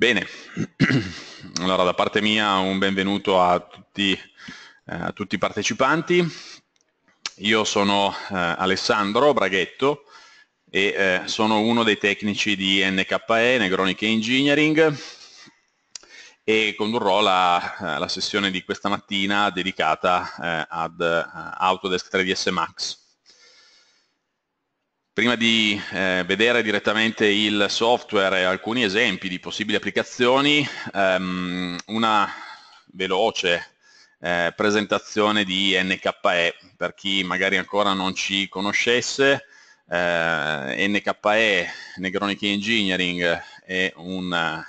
Bene, allora da parte mia un benvenuto a tutti, eh, a tutti i partecipanti. Io sono eh, Alessandro Braghetto e eh, sono uno dei tecnici di NKE, Negronic Engineering, e condurrò la, eh, la sessione di questa mattina dedicata eh, ad eh, Autodesk 3ds Max. Prima di eh, vedere direttamente il software e alcuni esempi di possibili applicazioni, ehm, una veloce eh, presentazione di NKE. Per chi magari ancora non ci conoscesse, eh, NKE, Negronic Engineering, è un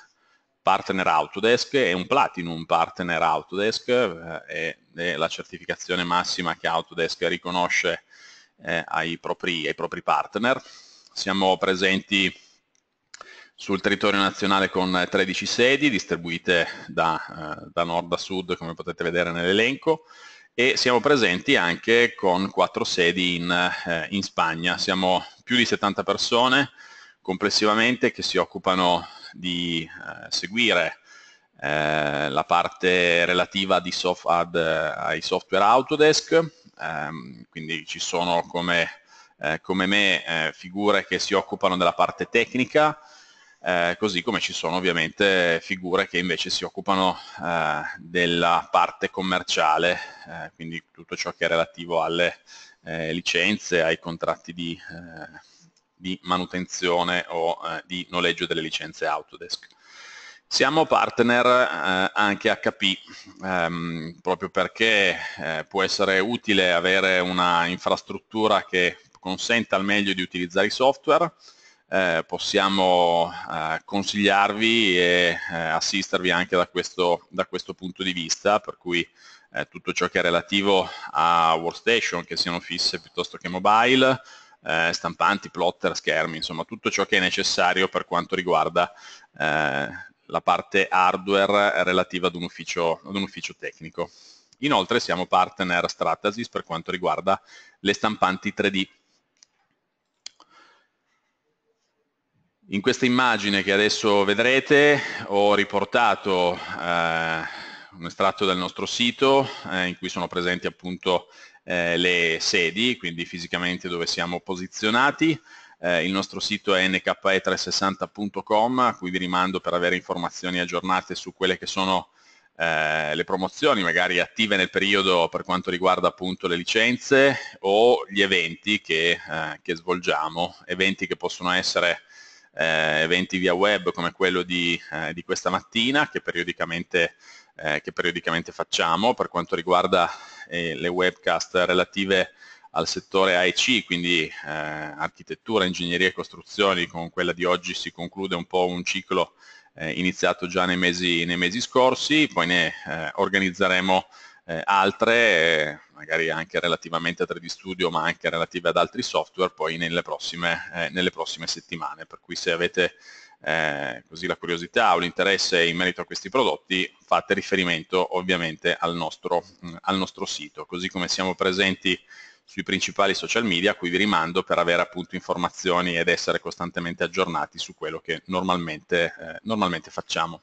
partner Autodesk, è un Platinum partner Autodesk, eh, è, è la certificazione massima che Autodesk riconosce eh, ai, propri, ai propri partner. Siamo presenti sul territorio nazionale con 13 sedi distribuite da, eh, da, nord a sud come potete vedere nell'elenco e siamo presenti anche con 4 sedi in, eh, in, Spagna. Siamo più di 70 persone complessivamente che si occupano di eh, seguire eh, la parte relativa soft ad, eh, ai software Autodesk, ehm, quindi ci sono come, eh, come me eh, figure che si occupano della parte tecnica, eh, così come ci sono ovviamente figure che invece si occupano eh, della parte commerciale, eh, quindi tutto ciò che è relativo alle eh, licenze, ai contratti di, di manutenzione o di noleggio delle licenze Autodesk. Siamo partner eh, anche HP, ehm, proprio perché eh, può essere utile avere una infrastruttura che consenta al meglio di utilizzare i software, eh, possiamo eh, consigliarvi e eh, assistervi anche da questo, da questo, punto di vista, per cui eh, tutto ciò che è relativo a workstation, che siano fisse piuttosto che mobile, eh, stampanti, plotter, schermi, insomma tutto ciò che è necessario per quanto riguarda eh, la parte hardware relativa ad un ufficio, ad un ufficio tecnico. Inoltre siamo partner Stratasys per quanto riguarda le stampanti 3D. In questa immagine che adesso vedrete ho riportato eh, un estratto del nostro sito eh, in cui sono presenti appunto eh, le sedi, quindi fisicamente dove siamo posizionati, eh, il nostro sito è nke360.com a cui vi rimando per avere informazioni aggiornate su quelle che sono eh, le promozioni magari attive nel periodo per quanto riguarda appunto le licenze o gli eventi che, eh, che svolgiamo, eventi che possono essere eh, eventi via web come quello di, eh, di questa mattina che periodicamente eh, che periodicamente facciamo per quanto riguarda eh, le webcast relative a al settore AEC, quindi eh, architettura, ingegneria e costruzioni, con quella di oggi si conclude un po' un ciclo eh, iniziato già nei mesi, nei mesi, scorsi, poi ne eh, organizzeremo eh, altre, eh, magari anche relativamente a 3D Studio, ma anche relative ad altri software, poi nelle prossime, eh, nelle prossime settimane. Per cui se avete eh, così la curiosità o l'interesse in merito a questi prodotti, fate riferimento ovviamente al nostro, al nostro sito, così come siamo presenti sui principali social media a cui vi rimando per avere appunto informazioni ed essere costantemente aggiornati su quello che normalmente, eh, normalmente facciamo.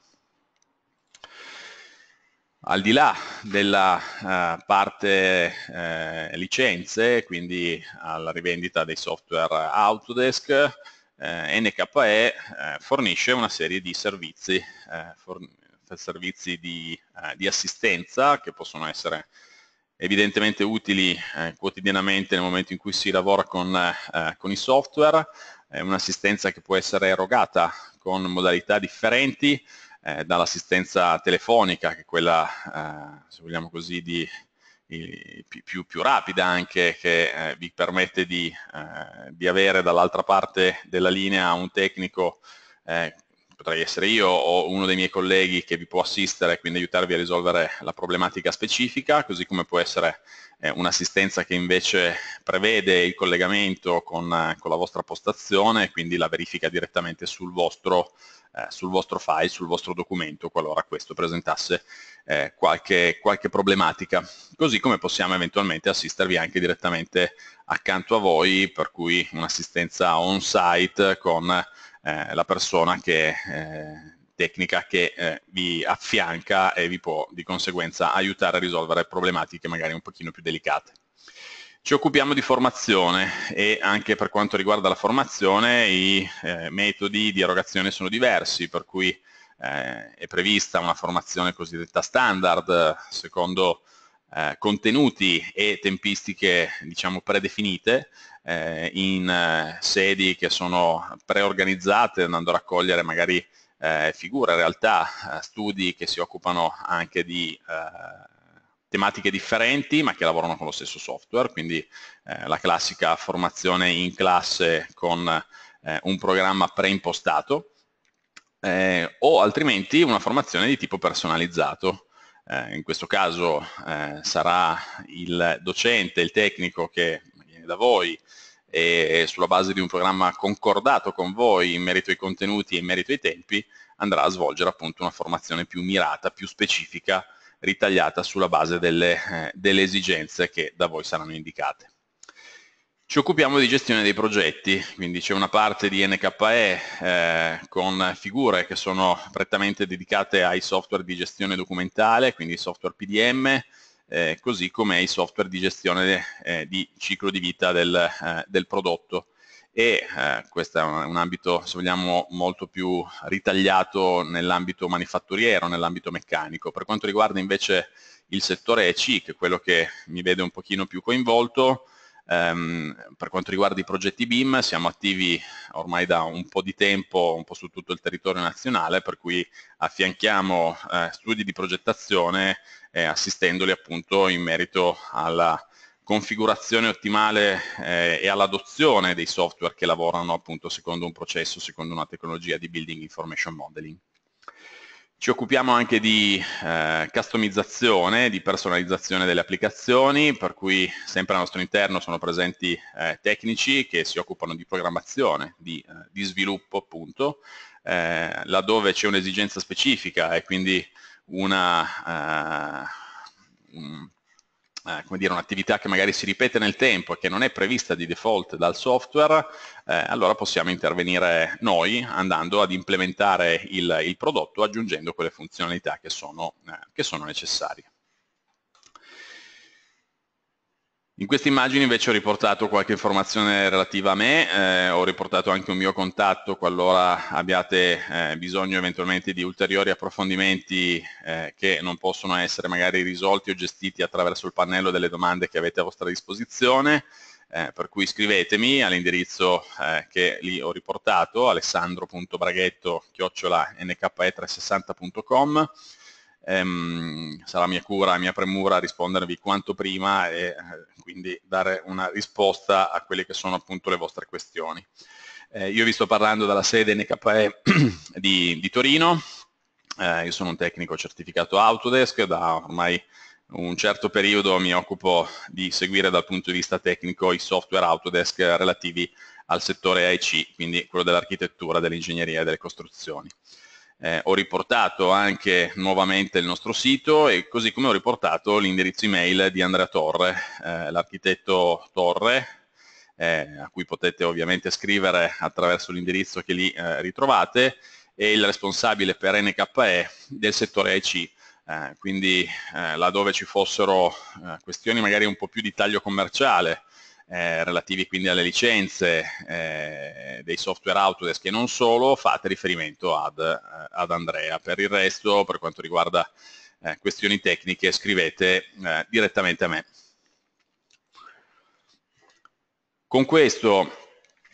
Al di là della eh, parte eh, licenze, quindi alla rivendita dei software Autodesk, eh, NKE eh, fornisce una serie di servizi, eh, servizi di, di, assistenza che possono essere evidentemente utili eh, quotidianamente nel momento in cui si lavora con, eh, con i software, è un'assistenza che può essere erogata con modalità differenti eh, dall'assistenza telefonica, che è quella, eh, se vogliamo così, di, di, più, più, rapida anche, che eh, vi permette di, eh, di avere dall'altra parte della linea un tecnico potrei essere io o uno dei miei colleghi che vi può assistere e quindi aiutarvi a risolvere la problematica specifica, così come può essere eh, un'assistenza che invece prevede il collegamento con, con la vostra postazione e quindi la verifica direttamente sul vostro, eh, sul vostro file, sul vostro documento, qualora questo presentasse eh, qualche, qualche problematica. Così come possiamo eventualmente assistervi anche direttamente accanto a voi, per cui un'assistenza on-site con eh, la persona che, eh, tecnica che eh, vi affianca e vi può di conseguenza aiutare a risolvere problematiche magari un pochino più delicate. Ci occupiamo di formazione e anche per quanto riguarda la formazione i eh, metodi di erogazione sono diversi, per cui eh, è prevista una formazione cosiddetta standard, secondo eh, contenuti e tempistiche diciamo predefinite eh, in eh, sedi che sono preorganizzate, andando a raccogliere magari eh, figure, realtà, eh, studi che si occupano anche di tematiche differenti ma che lavorano con lo stesso software, quindi la classica formazione in classe con un programma preimpostato eh, o altrimenti una formazione di tipo personalizzato. Eh, in questo caso eh, sarà il docente, il tecnico che da voi e sulla base di un programma concordato con voi in merito ai contenuti e in merito ai tempi andrà a svolgere appunto una formazione più mirata, più specifica, ritagliata sulla base delle, eh, delle esigenze che da voi saranno indicate. Ci occupiamo di gestione dei progetti, quindi c'è una parte di NKE eh, con figure che sono prettamente dedicate ai software di gestione documentale, quindi software PDM, eh, così come i software di gestione eh, di ciclo di vita del, eh, del prodotto e eh, questo è un, un ambito, se vogliamo, molto più ritagliato nell'ambito manifatturiero, nell'ambito meccanico. Per quanto riguarda invece il settore EC, che è quello che mi vede un pochino più coinvolto, Um, per quanto riguarda i progetti BIM siamo attivi ormai da un po' di tempo un po' su tutto il territorio nazionale per cui affianchiamo eh, studi di progettazione eh, assistendoli appunto in merito alla configurazione ottimale eh, e all'adozione dei software che lavorano appunto secondo un processo, secondo una tecnologia di Building Information Modeling. Ci occupiamo anche di eh, customizzazione, di personalizzazione delle applicazioni, per cui sempre al nostro interno sono presenti eh, tecnici che si occupano di programmazione, di, eh, di sviluppo appunto, eh, laddove c'è un'esigenza specifica e quindi una, uh, un, uh, come dire, un'attività che magari si ripete nel tempo e che non è prevista di default dal software, eh, allora possiamo intervenire noi andando ad implementare il, il, prodotto aggiungendo quelle funzionalità che sono, eh, che sono necessarie. In queste immagini invece ho riportato qualche informazione relativa a me, eh, ho riportato anche un mio contatto qualora abbiate eh, bisogno eventualmente di ulteriori approfondimenti eh, che non possono essere magari risolti o gestiti attraverso il pannello delle domande che avete a vostra disposizione, eh, per cui scrivetemi all'indirizzo eh, che lì ho riportato alessandro.braghetto-nke360.com ehm, sarà mia cura, mia premura rispondervi quanto prima e eh, quindi dare una risposta a quelle che sono appunto le vostre questioni. Eh, io vi sto parlando dalla sede NKE di, di Torino, eh, io sono un tecnico certificato Autodesk, da ormai un certo periodo mi occupo di seguire dal punto di vista tecnico i software Autodesk relativi al settore AIC, quindi quello dell'architettura, dell'ingegneria e delle costruzioni eh, ho riportato anche nuovamente il nostro sito e così come ho riportato l'indirizzo email di Andrea Torre, eh, l'architetto Torre, eh, a cui potete ovviamente scrivere attraverso l'indirizzo che lì eh, ritrovate, e il responsabile per NKE del settore IC. Eh, quindi eh, laddove ci fossero questioni magari un po' più di taglio commerciale eh, relativi quindi alle licenze eh, dei software Autodesk e non solo, fate riferimento ad, eh, ad Andrea. Per il resto, per quanto riguarda eh, questioni tecniche, scrivete eh, direttamente a me. Con questo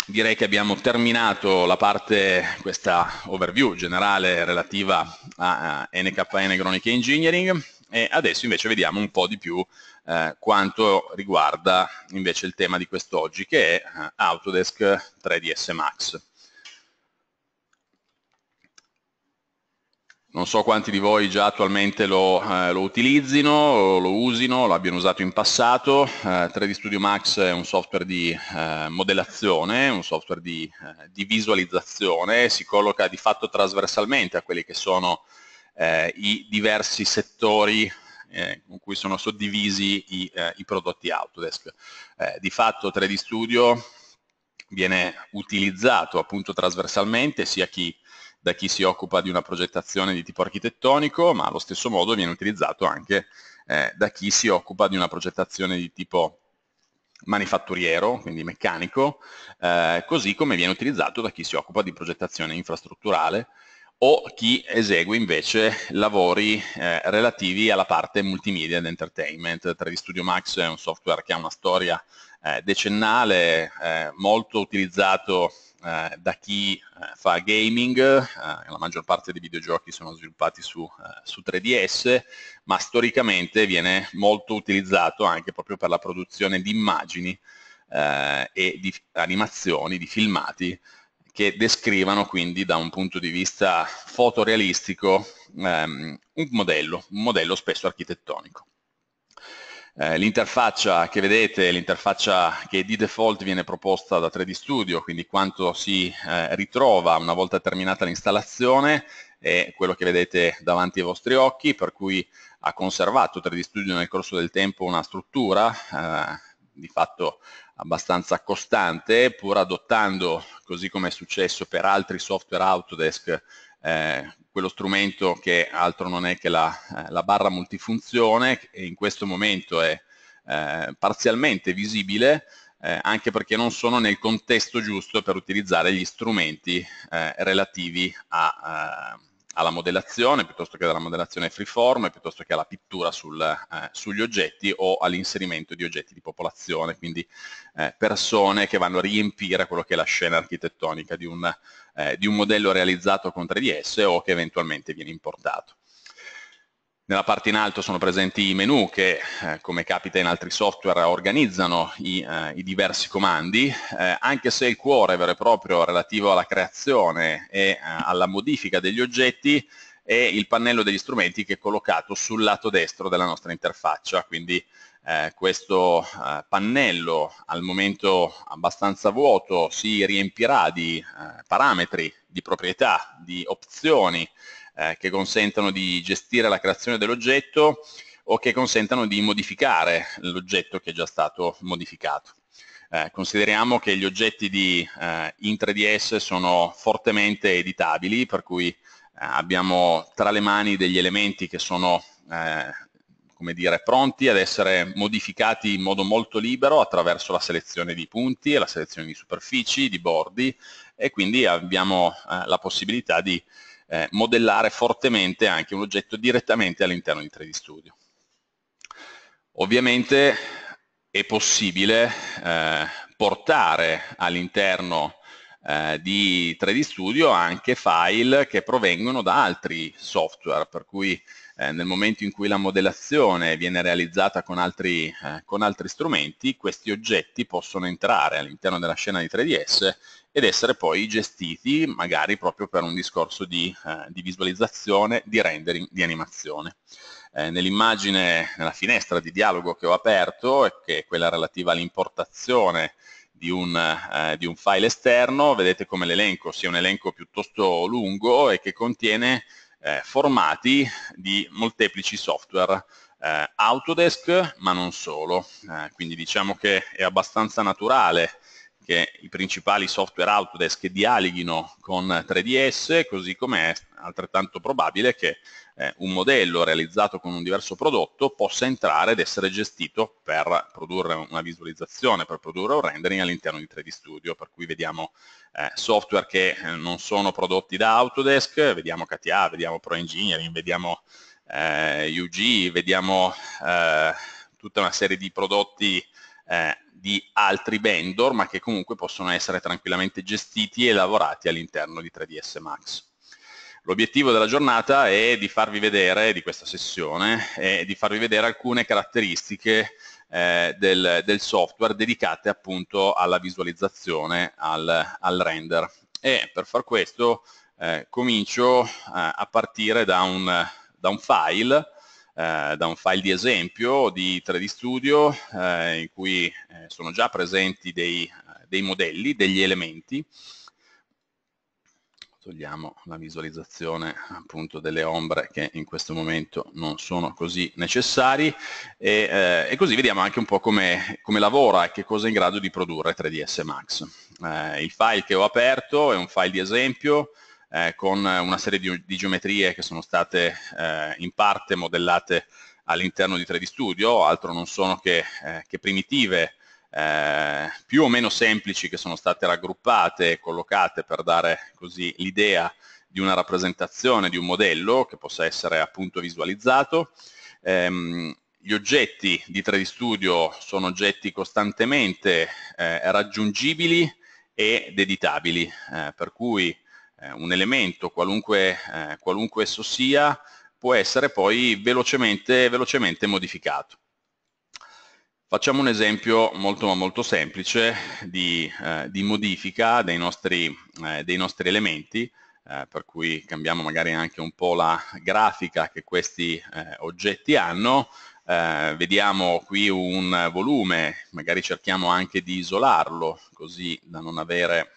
direi che abbiamo terminato la parte, questa overview generale relativa a, a NKN Gronica Engineering e adesso invece vediamo un po' di più eh, quanto riguarda invece il tema di quest'oggi che è eh, Autodesk 3ds Max. Non so quanti di voi già attualmente lo, eh, lo utilizzino, lo usino, l'abbiano usato in passato. Eh, 3D Studio Max è un software di eh, modellazione, un software di, eh, di, visualizzazione, si colloca di fatto trasversalmente a quelli che sono i diversi settori eh, con cui sono suddivisi i, eh, i prodotti Autodesk. Eh, di fatto 3D Studio viene utilizzato appunto trasversalmente sia chi, da chi si occupa di una progettazione di tipo architettonico, ma allo stesso modo viene utilizzato anche eh, da chi si occupa di una progettazione di tipo manifatturiero, quindi meccanico, eh, così come viene utilizzato da chi si occupa di progettazione infrastrutturale, o chi esegue invece lavori eh, relativi alla parte multimedia ed entertainment. 3D Studio Max è un software che ha una storia eh, decennale, eh, molto utilizzato eh, da chi eh, fa gaming, eh, la maggior parte dei videogiochi sono sviluppati su, su 3DS, ma storicamente viene molto utilizzato anche proprio per la produzione di immagini e di animazioni, di filmati che descrivano quindi da un punto di vista fotorealistico ehm, un modello, un modello spesso architettonico. Eh, l'interfaccia che vedete è l'interfaccia che di default viene proposta da 3D Studio, quindi quanto si eh, ritrova una volta terminata l'installazione è quello che vedete davanti ai vostri occhi, per cui ha conservato 3D Studio nel corso del tempo una struttura eh, di fatto abbastanza costante, pur adottando, così come è successo per altri software Autodesk, eh, quello strumento che altro non è che la, eh, la barra multifunzione, e in questo momento è eh, parzialmente visibile, eh, anche perché non sono nel contesto giusto per utilizzare gli strumenti eh, relativi a, a eh, alla modellazione, piuttosto che alla modellazione freeform, piuttosto che alla pittura sul, eh, sugli oggetti o all'inserimento di oggetti di popolazione, quindi eh, persone che vanno a riempire quello che è la scena architettonica di un, eh, di un modello realizzato con 3DS o che eventualmente viene importato. Nella parte in alto sono presenti i menu che, eh, come capita in altri software, organizzano i, eh, i diversi comandi, eh, anche se il cuore vero e proprio relativo alla creazione e eh, alla modifica degli oggetti è il pannello degli strumenti che è collocato sul lato destro della nostra interfaccia, quindi eh, questo eh, pannello al momento abbastanza vuoto si riempirà di eh, parametri, di proprietà, di opzioni eh, che consentano di gestire la creazione dell'oggetto o che consentano di modificare l'oggetto che è già stato modificato. Eh, consideriamo che gli oggetti di eh, in 3ds sono fortemente editabili, per cui eh, abbiamo tra le mani degli elementi che sono eh, come dire, pronti ad essere modificati in modo molto libero attraverso la selezione di punti la selezione di superfici, di bordi e quindi abbiamo eh, la possibilità di eh, modellare fortemente anche un oggetto direttamente all'interno di 3D Studio. Ovviamente è possibile eh, portare all'interno eh, di 3D Studio anche file che provengono da altri software, per cui eh, nel momento in cui la modellazione viene realizzata con altri, eh, con altri strumenti, questi oggetti possono entrare all'interno della scena di 3DS ed essere poi gestiti magari proprio per un discorso di, eh, di visualizzazione, di rendering, di animazione. Eh, nell'immagine, nella finestra di dialogo che ho aperto, che è quella relativa all'importazione di, eh, di un file esterno, vedete come l'elenco sia un elenco piuttosto lungo e che contiene eh, formati di molteplici software, eh, Autodesk ma non solo, eh, quindi diciamo che è abbastanza naturale che i principali software Autodesk dialoghino con 3DS, così come è altrettanto probabile che eh, un modello realizzato con un diverso prodotto possa entrare ed essere gestito per produrre una visualizzazione, per produrre un rendering all'interno di 3D Studio, per cui vediamo eh, software che eh, non sono prodotti da Autodesk, vediamo KTA, vediamo Pro Engineering, vediamo eh, UG, vediamo eh, tutta una serie di prodotti eh, di altri vendor ma che comunque possono essere tranquillamente gestiti e lavorati all'interno di 3ds Max. L'obiettivo della giornata è di farvi vedere, di questa sessione, è di farvi vedere alcune caratteristiche eh, del, del, software dedicate appunto alla visualizzazione, al, al render. E per far questo eh, comincio eh, a partire da un, da un file eh, da un file di esempio di 3D Studio eh, in cui eh, sono già presenti dei, dei modelli, degli elementi togliamo la visualizzazione appunto delle ombre che in questo momento non sono così necessari e, eh, e così vediamo anche un po' come, come lavora e che cosa è in grado di produrre 3ds Max. Eh, il file che ho aperto è un file di esempio eh, con una serie di, di, geometrie che sono state eh, in parte modellate all'interno di 3D Studio, altro non sono che, eh, che primitive eh, più o meno semplici che sono state raggruppate e collocate per dare così l'idea di una rappresentazione di un modello che possa essere appunto visualizzato. Eh, gli oggetti di 3D Studio sono oggetti costantemente eh, raggiungibili ed editabili, eh, per cui eh, un elemento, qualunque, eh, qualunque esso sia, può essere poi velocemente, velocemente modificato. Facciamo un esempio molto, molto semplice di, eh, di modifica dei nostri, eh, dei nostri elementi, eh, per cui cambiamo magari anche un po' la grafica che questi eh, oggetti hanno, eh, vediamo qui un volume, magari cerchiamo anche di isolarlo così da non avere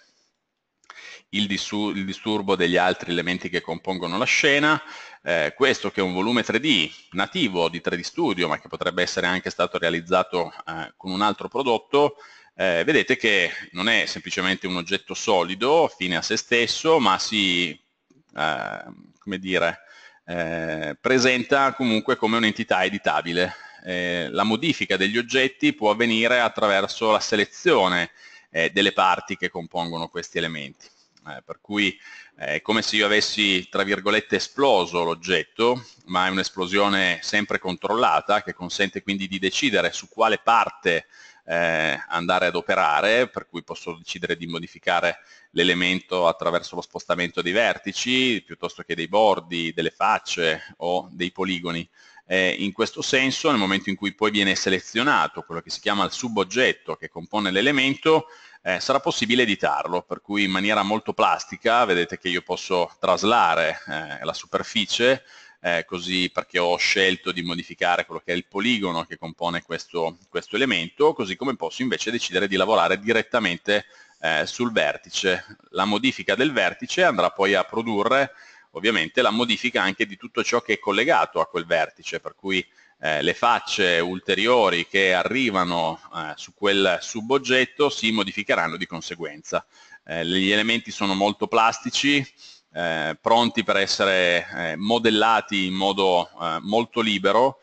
il, il disturbo degli altri elementi che compongono la scena, eh, questo che è un volume 3D nativo di 3D Studio, ma che potrebbe essere anche stato realizzato eh, con un altro prodotto, eh, vedete che non è semplicemente un oggetto solido, fine a se stesso, ma si, eh, come dire, eh, presenta comunque come un'entità editabile. Eh, la modifica degli oggetti può avvenire attraverso la selezione delle parti che compongono questi elementi. per cui è come se io avessi, tra virgolette, esploso l'oggetto, ma è un'esplosione sempre controllata che consente quindi di decidere su quale parte eh, andare ad operare, per cui posso decidere di modificare l'elemento attraverso lo spostamento dei vertici, piuttosto che dei bordi, delle facce o dei poligoni. Eh, in questo senso, nel momento in cui poi viene selezionato quello che si chiama il suboggetto che compone l'elemento, eh, sarà possibile editarlo, per cui in maniera molto plastica, vedete che io posso traslare eh, la superficie, eh, così perché ho scelto di modificare quello che è il poligono che compone questo, questo elemento, così come posso invece decidere di lavorare direttamente eh, sul vertice. La modifica del vertice andrà poi a produrre ovviamente la modifica anche di tutto ciò che è collegato a quel vertice, per cui eh, le facce ulteriori che arrivano eh, su quel suboggetto si modificheranno di conseguenza. Eh, gli elementi sono molto plastici, eh, pronti per essere eh, modellati in modo eh, molto libero,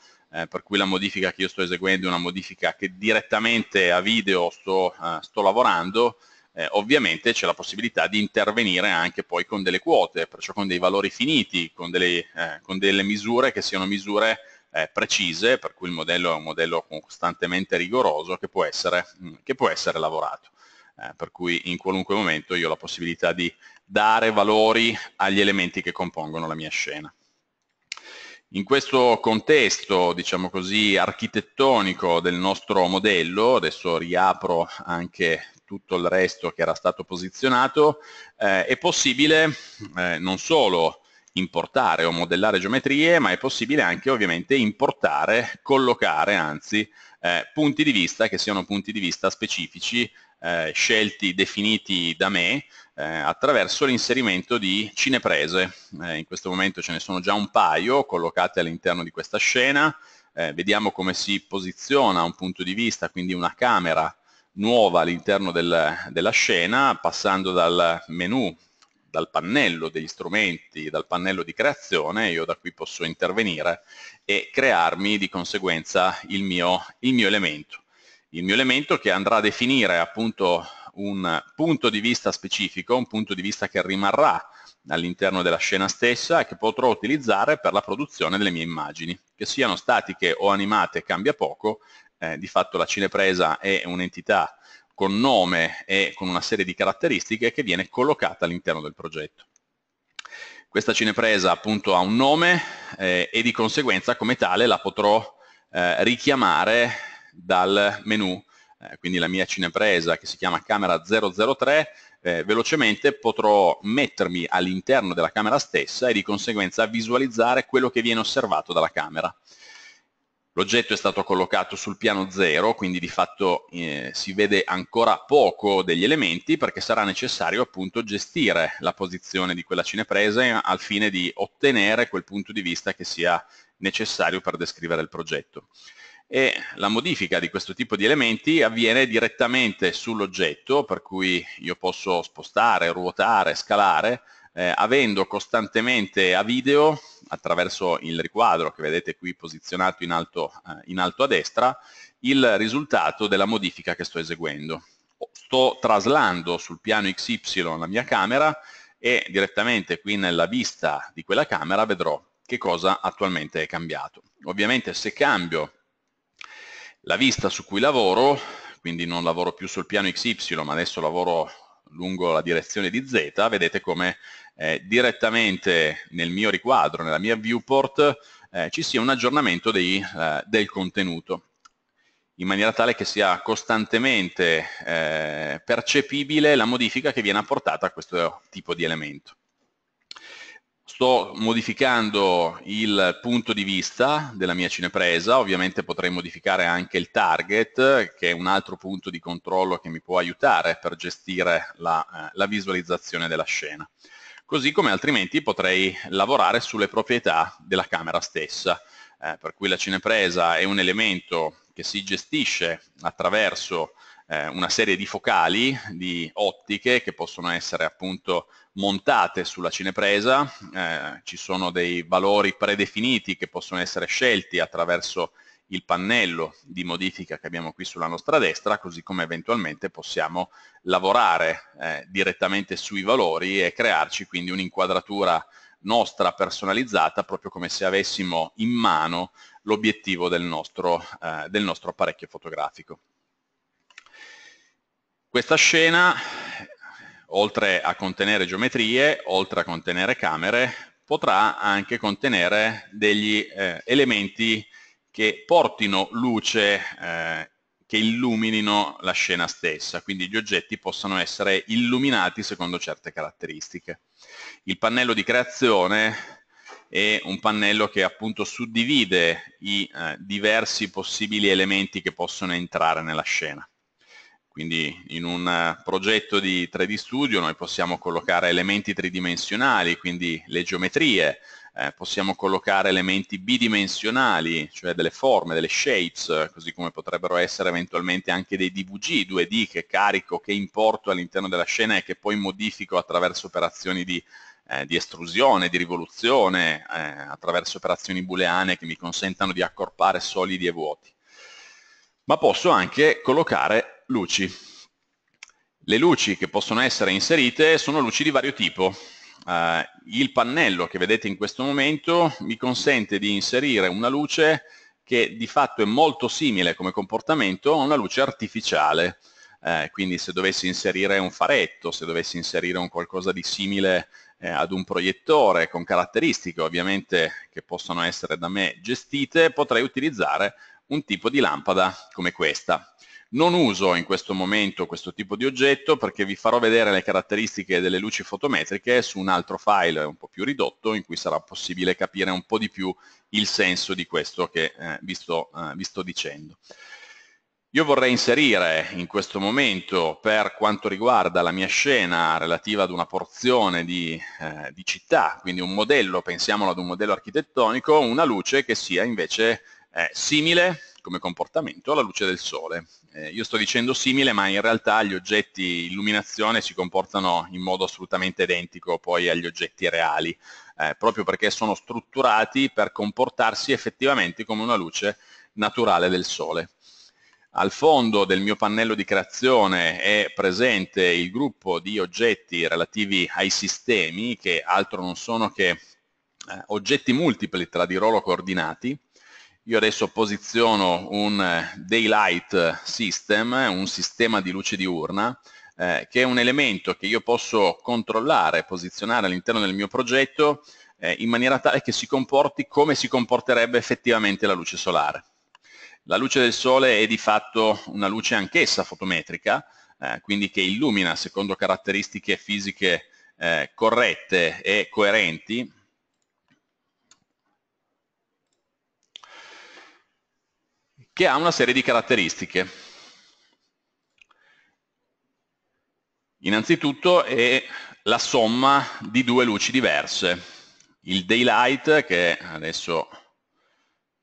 per cui la modifica che io sto eseguendo è una modifica che direttamente a video sto, sto lavorando, eh, ovviamente c'è la possibilità di intervenire anche poi con delle quote, perciò con dei valori finiti, con delle, eh, con delle misure che siano misure eh, precise, per cui il modello è un modello costantemente rigoroso che può essere, mm, che può essere lavorato. Eh, per cui in qualunque momento io ho la possibilità di dare valori agli elementi che compongono la mia scena. In questo contesto, diciamo così, architettonico del nostro modello, adesso riapro anche tutto il resto che era stato posizionato, eh, è possibile eh, non solo importare o modellare geometrie, ma è possibile anche ovviamente importare, collocare anzi, eh, punti di vista che siano punti di vista specifici, eh, scelti, definiti da me, eh, attraverso l'inserimento di cineprese. Eh, in questo momento ce ne sono già un paio collocate all'interno di questa scena, eh, vediamo come si posiziona un punto di vista, quindi una camera, nuova all'interno del, della scena, passando dal menu, dal pannello degli strumenti, dal pannello di creazione, io da qui posso intervenire e crearmi di conseguenza il mio, il mio elemento. Il mio elemento che andrà a definire appunto un punto di vista specifico, un punto di vista che rimarrà all'interno della scena stessa e che potrò utilizzare per la produzione delle mie immagini, che siano statiche o animate cambia poco, eh, di fatto la cinepresa è un'entità con nome e con una serie di caratteristiche che viene collocata all'interno del progetto. Questa cinepresa appunto ha un nome eh, e di conseguenza come tale la potrò eh, richiamare dal menu, eh, quindi la mia cinepresa che si chiama camera 003, eh, velocemente potrò mettermi all'interno della camera stessa e di conseguenza visualizzare quello che viene osservato dalla camera. L'oggetto è stato collocato sul piano zero, quindi di fatto eh, si vede ancora poco degli elementi perché sarà necessario appunto gestire la posizione di quella cinepresa al fine di ottenere quel punto di vista che sia necessario per descrivere il progetto. E la modifica di questo tipo di elementi avviene direttamente sull'oggetto, per cui io posso spostare, ruotare, scalare, eh, avendo costantemente a video attraverso il riquadro che vedete qui posizionato in alto, eh, in alto a destra il risultato della modifica che sto eseguendo. Sto traslando sul piano XY la mia camera e direttamente qui nella vista di quella camera vedrò che cosa attualmente è cambiato. Ovviamente se cambio la vista su cui lavoro, quindi non lavoro più sul piano XY ma adesso lavoro lungo la direzione di Z, vedete come eh, direttamente nel mio riquadro, nella mia viewport, eh, ci sia un aggiornamento dei, eh, del contenuto in maniera tale che sia costantemente eh, percepibile la modifica che viene apportata a questo tipo di elemento sto modificando il punto di vista della mia cinepresa, ovviamente potrei modificare anche il target, che è un altro punto di controllo che mi può aiutare per gestire la, eh, la visualizzazione della scena. Così come altrimenti potrei lavorare sulle proprietà della camera stessa, eh, per cui la cinepresa è un elemento che si gestisce attraverso eh, una serie di focali, di ottiche che possono essere appunto montate sulla cinepresa, eh, ci sono dei valori predefiniti che possono essere scelti attraverso il pannello di modifica che abbiamo qui sulla nostra destra, così come eventualmente possiamo lavorare eh, direttamente sui valori e crearci quindi un'inquadratura nostra personalizzata, proprio come se avessimo in mano l'obiettivo del, eh, del nostro apparecchio fotografico. Questa scena, oltre a contenere geometrie, oltre a contenere camere, potrà anche contenere degli eh, elementi che portino luce, eh, che illuminino la scena stessa, quindi gli oggetti possano essere illuminati secondo certe caratteristiche. Il pannello di creazione è un pannello che appunto suddivide i eh, diversi possibili elementi che possono entrare nella scena. Quindi in un eh, progetto di 3D Studio noi possiamo collocare elementi tridimensionali, quindi le geometrie, eh, possiamo collocare elementi bidimensionali, cioè delle forme, delle shapes, così come potrebbero essere eventualmente anche dei DVG 2D che carico, che importo all'interno della scena e che poi modifico attraverso operazioni di, eh, di estrusione, di rivoluzione, eh, attraverso operazioni booleane che mi consentano di accorpare solidi e vuoti. Ma posso anche collocare luci. Le luci che possono essere inserite sono luci di vario tipo. Uh, il pannello che vedete in questo momento mi consente di inserire una luce che di fatto è molto simile come comportamento a una luce artificiale. Eh, quindi se dovessi inserire un faretto, se dovessi inserire un qualcosa di simile eh, ad un proiettore con caratteristiche ovviamente che possono essere da me gestite, potrei utilizzare un tipo di lampada come questa. Non uso in questo momento questo tipo di oggetto perché vi farò vedere le caratteristiche delle luci fotometriche su un altro file un po' più ridotto in cui sarà possibile capire un po' di più il senso di questo che eh, vi, sto, eh, vi sto dicendo. Io vorrei inserire in questo momento per quanto riguarda la mia scena relativa ad una porzione di, eh, di città, quindi un modello, pensiamolo ad un modello architettonico, una luce che sia invece eh, simile come comportamento alla luce del sole. Eh, io sto dicendo simile, ma in realtà gli oggetti illuminazione si comportano in modo assolutamente identico poi agli oggetti reali, eh, proprio perché sono strutturati per comportarsi effettivamente come una luce naturale del sole. Al fondo del mio pannello di creazione è presente il gruppo di oggetti relativi ai sistemi, che altro non sono che eh, oggetti multipli tra di loro coordinati, io adesso posiziono un eh, daylight system, eh, un sistema di luce diurna, eh, che è un elemento che io posso controllare, posizionare all'interno del mio progetto eh, in maniera tale che si comporti come si comporterebbe effettivamente la luce solare. La luce del sole è di fatto una luce anch'essa fotometrica, eh, quindi che illumina secondo caratteristiche fisiche eh, corrette e coerenti, che ha una serie di caratteristiche. Innanzitutto è la somma di due luci diverse, il daylight che adesso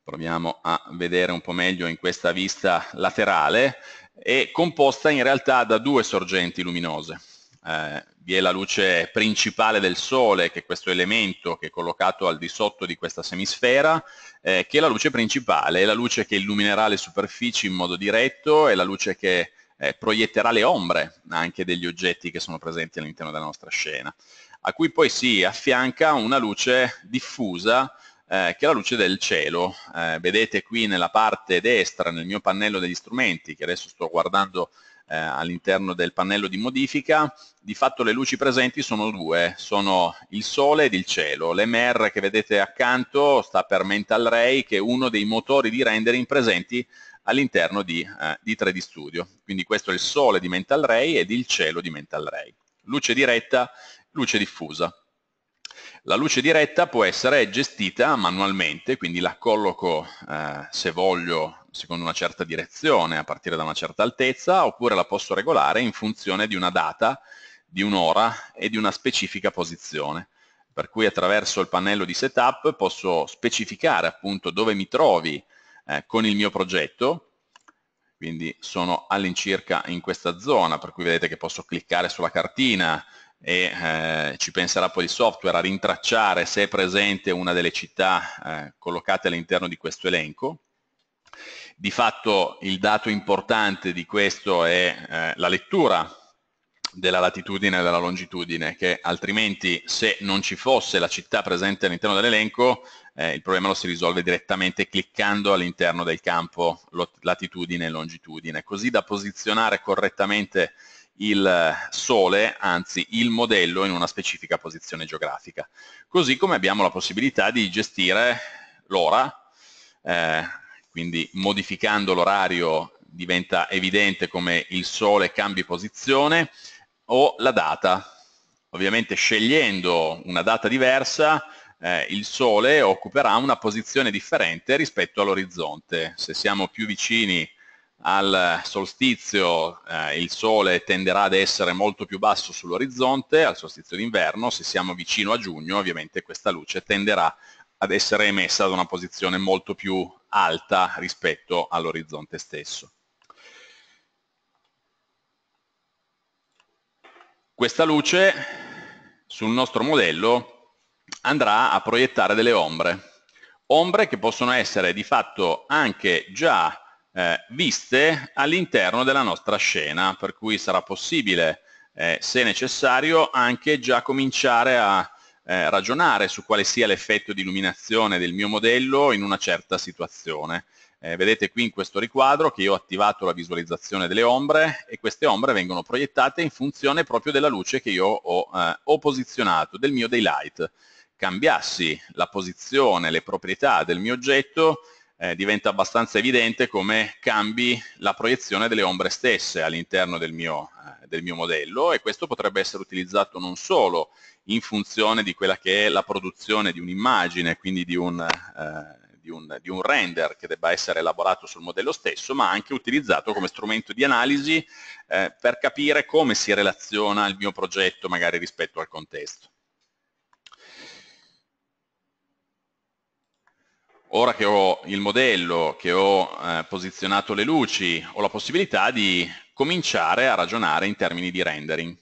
proviamo a vedere un po' meglio in questa vista laterale, è composta in realtà da due sorgenti luminose, eh, vi è la luce principale del Sole, che è questo elemento che è collocato al di sotto di questa semisfera, eh, che è la luce principale, è la luce che illuminerà le superfici in modo diretto, è la luce che eh, proietterà le ombre anche degli oggetti che sono presenti all'interno della nostra scena, a cui poi si affianca una luce diffusa eh, che è la luce del cielo. Eh, vedete qui nella parte destra, nel mio pannello degli strumenti, che adesso sto guardando eh, all'interno del pannello di modifica, di fatto le luci presenti sono due, sono il sole ed il cielo. L'MR che vedete accanto sta per Mental Ray, che è uno dei motori di rendering presenti all'interno di, eh, di 3D Studio. Quindi questo è il sole di Mental Ray ed il cielo di Mental Ray. Luce diretta, luce diffusa. La luce diretta può essere gestita manualmente, quindi la colloco eh, se voglio secondo una certa direzione, a partire da una certa altezza, oppure la posso regolare in funzione di una data, di un'ora e di una specifica posizione. Per cui attraverso il pannello di setup posso specificare appunto dove mi trovi eh, con il mio progetto, quindi sono all'incirca in questa zona, per cui vedete che posso cliccare sulla cartina e eh, ci penserà poi il software a rintracciare se è presente una delle città eh, collocate all'interno di questo elenco di fatto il dato importante di questo è eh, la lettura della latitudine e della longitudine, che altrimenti se non ci fosse la città presente all'interno dell'elenco, eh, il problema lo si risolve direttamente cliccando all'interno del campo latitudine e longitudine, così da posizionare correttamente il sole, anzi il modello in una specifica posizione geografica. Così come abbiamo la possibilità di gestire l'ora, eh, quindi modificando l'orario diventa evidente come il sole cambi posizione, o la data. Ovviamente scegliendo una data diversa, eh, il sole occuperà una posizione differente rispetto all'orizzonte. Se siamo più vicini al solstizio eh, il sole tenderà ad essere molto più basso sull'orizzonte, al solstizio d'inverno, se siamo vicino a giugno ovviamente questa luce tenderà ad essere emessa da una posizione molto più alta rispetto all'orizzonte stesso. Questa luce sul nostro modello andrà a proiettare delle ombre, ombre che possono essere di fatto anche già eh, viste all'interno della nostra scena, per cui sarà possibile, eh, se necessario, anche già cominciare a eh, ragionare su quale sia l'effetto di illuminazione del mio modello in una certa situazione. Eh, vedete qui in questo riquadro che io ho attivato la visualizzazione delle ombre e queste ombre vengono proiettate in funzione proprio della luce che io ho, eh, ho posizionato, del mio daylight. Cambiassi la posizione, le proprietà del mio oggetto, eh, diventa abbastanza evidente come cambi la proiezione delle ombre stesse all'interno del, eh, del, mio modello e questo potrebbe essere utilizzato non solo in funzione di quella che è la produzione di un'immagine, quindi di un, eh, di, un, di un, render che debba essere elaborato sul modello stesso, ma anche utilizzato come strumento di analisi eh, per capire come si relaziona il mio progetto magari rispetto al contesto. ora che ho il modello, che ho eh, posizionato le luci, ho la possibilità di cominciare a ragionare in termini di rendering.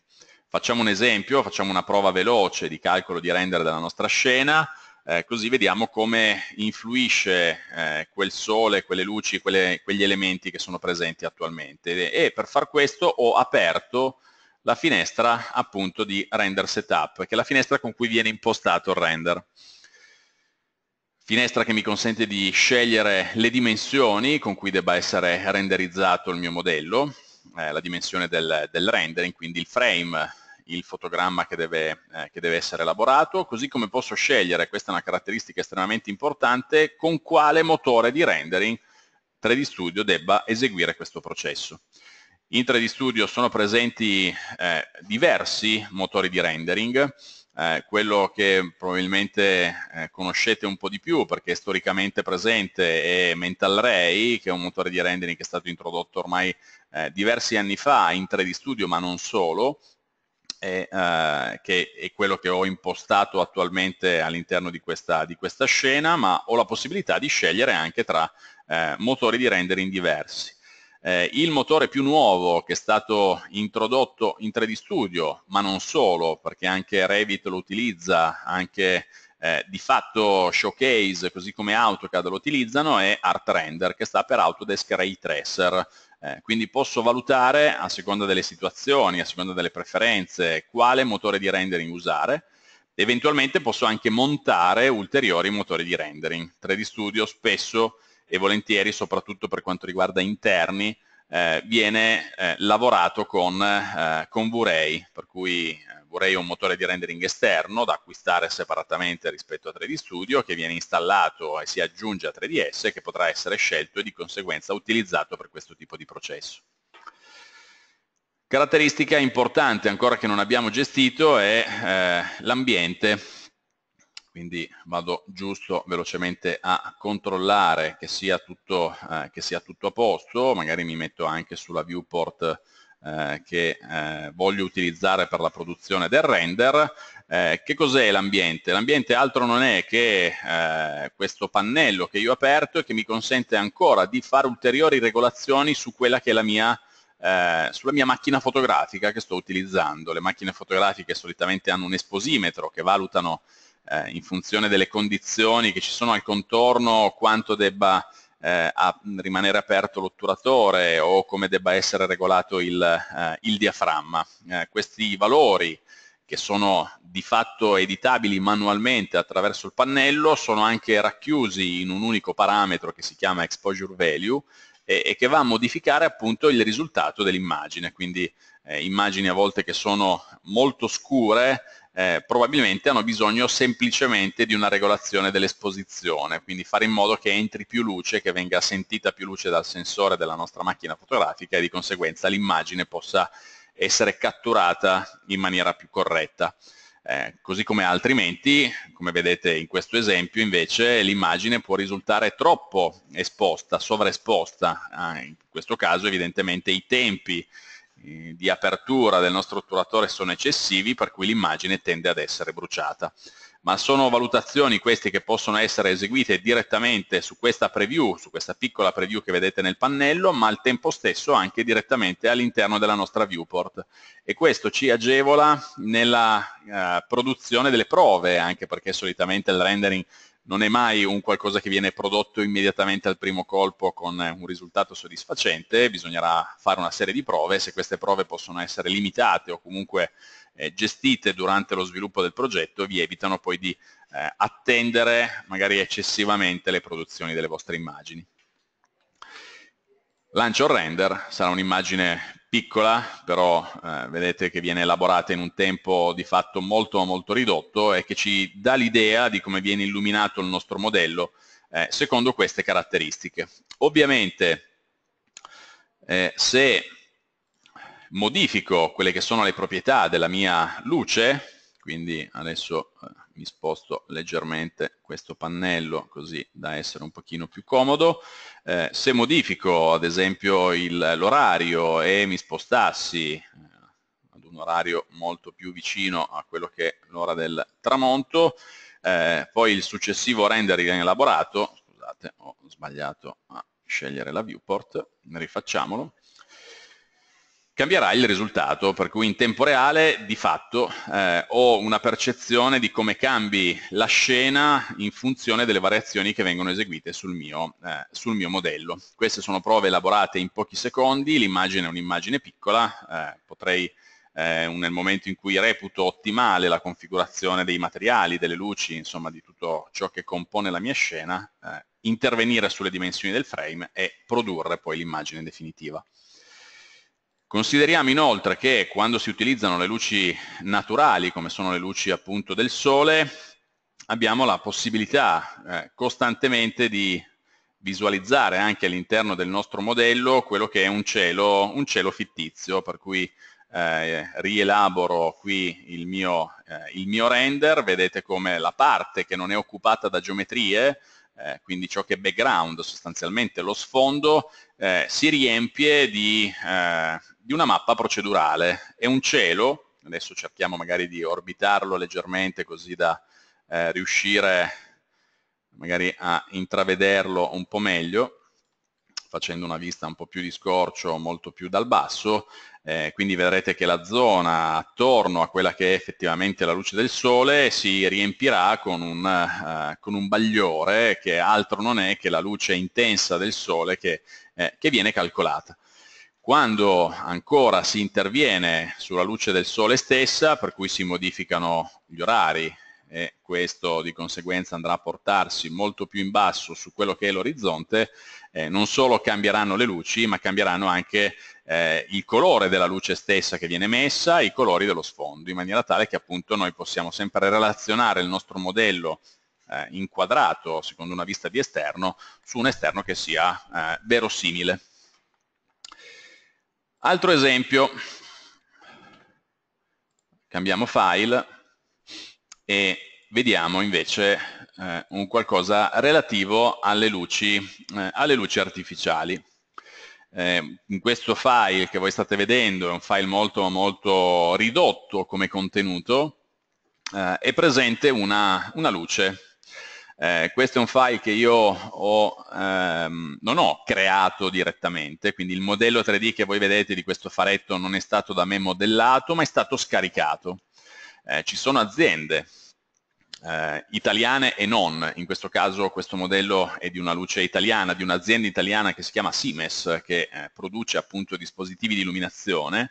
Facciamo un esempio, facciamo una prova veloce di calcolo di render della nostra scena, eh, così vediamo come influisce eh, quel sole, quelle luci, quelle, quegli elementi che sono presenti attualmente. E per far questo ho aperto la finestra appunto di render setup, che è la finestra con cui viene impostato il render. Finestra che mi consente di scegliere le dimensioni con cui debba essere renderizzato il mio modello, eh, la dimensione del, del, rendering, quindi il frame, il fotogramma che deve, eh, che deve essere elaborato, così come posso scegliere, questa è una caratteristica estremamente importante, con quale motore di rendering 3D Studio debba eseguire questo processo. In 3D Studio sono presenti eh, diversi motori di rendering, eh, quello che probabilmente eh, conoscete un po' di più perché è storicamente presente è Mental Ray, che è un motore di rendering che è stato introdotto ormai eh, diversi anni fa in 3D Studio, ma non solo, e, eh, che è quello che ho impostato attualmente all'interno di questa, di questa scena, ma ho la possibilità di scegliere anche tra eh, motori di rendering diversi. Eh, il motore più nuovo che è stato introdotto in 3D Studio, ma non solo, perché anche Revit lo utilizza, anche eh, di fatto Showcase, così come AutoCAD lo utilizzano, è ArtRender, che sta per Autodesk Ray Tracer. Eh, quindi posso valutare, a seconda delle situazioni, a seconda delle preferenze, quale motore di rendering usare. Eventualmente posso anche montare ulteriori motori di rendering. 3D Studio spesso e volentieri, soprattutto per quanto riguarda interni, eh, viene eh, lavorato con, eh, con V-Ray, per cui eh, V-Ray è un motore di rendering esterno da acquistare separatamente rispetto a 3D Studio che viene installato e si aggiunge a 3DS che potrà essere scelto e di conseguenza utilizzato per questo tipo di processo. Caratteristica importante ancora che non abbiamo gestito è eh, l'ambiente quindi vado giusto velocemente a controllare che sia tutto, eh, che sia tutto a posto, magari mi metto anche sulla viewport eh, che eh, voglio utilizzare per la produzione del render. Eh, che cos'è l'ambiente? L'ambiente altro non è che eh, questo pannello che io ho aperto e che mi consente ancora di fare ulteriori regolazioni su quella che è la mia, eh, sulla mia macchina fotografica che sto utilizzando. Le macchine fotografiche solitamente hanno un esposimetro che valutano eh, in funzione delle condizioni che ci sono al contorno quanto debba eh, rimanere aperto l'otturatore o come debba essere regolato il, eh, il diaframma. Eh, questi valori che sono di fatto editabili manualmente attraverso il pannello, sono anche racchiusi in un unico parametro che si chiama exposure value e, e che va a modificare appunto il risultato dell'immagine, quindi eh, immagini a volte che sono molto scure eh, probabilmente hanno bisogno semplicemente di una regolazione dell'esposizione, quindi fare in modo che entri più luce, che venga sentita più luce dal sensore della nostra macchina fotografica e di conseguenza l'immagine possa essere catturata in maniera più corretta. Eh, così come altrimenti, come vedete in questo esempio, invece l'immagine può risultare troppo esposta, sovraesposta, ah, in questo caso evidentemente i tempi di apertura del nostro otturatore sono eccessivi per cui l'immagine tende ad essere bruciata ma sono valutazioni queste che possono essere eseguite direttamente su questa preview, su questa piccola preview che vedete nel pannello, ma al tempo stesso anche direttamente all'interno della nostra viewport. E questo ci agevola nella eh, produzione delle prove, anche perché solitamente il rendering non è mai un qualcosa che viene prodotto immediatamente al primo colpo con eh, un risultato soddisfacente, bisognerà fare una serie di prove, se queste prove possono essere limitate o comunque eh, gestite durante lo sviluppo del progetto vi evitano poi di eh, attendere magari eccessivamente le produzioni delle vostre immagini. Lancio il render, sarà un'immagine piccola, però eh, vedete che viene elaborata in un tempo di fatto molto molto ridotto e che ci dà l'idea di come viene illuminato il nostro modello eh, secondo queste caratteristiche. Ovviamente eh, se modifico quelle che sono le proprietà della mia luce, quindi adesso eh, mi sposto leggermente questo pannello così da essere un pochino più comodo eh, se modifico ad esempio l'orario e mi spostassi eh, ad un orario molto più vicino a quello che è l'ora del tramonto eh, poi il successivo rendering elaborato scusate ho sbagliato a scegliere la viewport rifacciamolo cambierà il risultato, per cui in tempo reale di fatto eh, ho una percezione di come cambi la scena in funzione delle variazioni che vengono eseguite sul mio, eh, sul mio modello. Queste sono prove elaborate in pochi secondi, l'immagine è un'immagine piccola, eh, potrei eh, nel momento in cui reputo ottimale la configurazione dei materiali, delle luci, insomma di tutto ciò che compone la mia scena, eh, intervenire sulle dimensioni del frame e produrre poi l'immagine definitiva. Consideriamo inoltre che quando si utilizzano le luci naturali, come sono le luci appunto del sole, abbiamo la possibilità eh, costantemente di visualizzare anche all'interno del nostro modello quello che è un cielo, un cielo fittizio, per cui eh, rielaboro qui il mio, eh, il mio render, vedete come la parte che non è occupata da geometrie, eh, quindi ciò che è background, sostanzialmente lo sfondo, eh, si riempie di eh, di una mappa procedurale È un cielo, adesso cerchiamo magari di orbitarlo leggermente così da eh, riuscire magari a intravederlo un po' meglio, facendo una vista un po' più di scorcio, molto più dal basso, eh, quindi vedrete che la zona attorno a quella che è effettivamente la luce del sole si riempirà con un, eh, con un bagliore che altro non è che la luce intensa del sole che, eh, che viene calcolata quando ancora si interviene sulla luce del sole stessa, per cui si modificano gli orari e questo di conseguenza andrà a portarsi molto più in basso su quello che è l'orizzonte, eh, non solo cambieranno le luci, ma cambieranno anche eh, il colore della luce stessa che viene emessa, i colori dello sfondo, in maniera tale che appunto noi possiamo sempre relazionare il nostro modello eh, inquadrato secondo una vista di esterno su un esterno che sia eh, verosimile. Altro esempio, cambiamo file e vediamo invece eh, un qualcosa relativo alle luci, eh, alle luci artificiali. Eh, in questo file che voi state vedendo, è un file molto, molto ridotto come contenuto, eh, è presente una, una luce eh, questo è un file che io ho, ehm, non ho creato direttamente, quindi il modello 3D che voi vedete di questo faretto non è stato da me modellato, ma è stato scaricato. Eh, ci sono aziende eh, italiane e non, in questo caso questo modello è di una luce italiana, di un'azienda italiana che si chiama Simes, che eh, produce appunto dispositivi di illuminazione,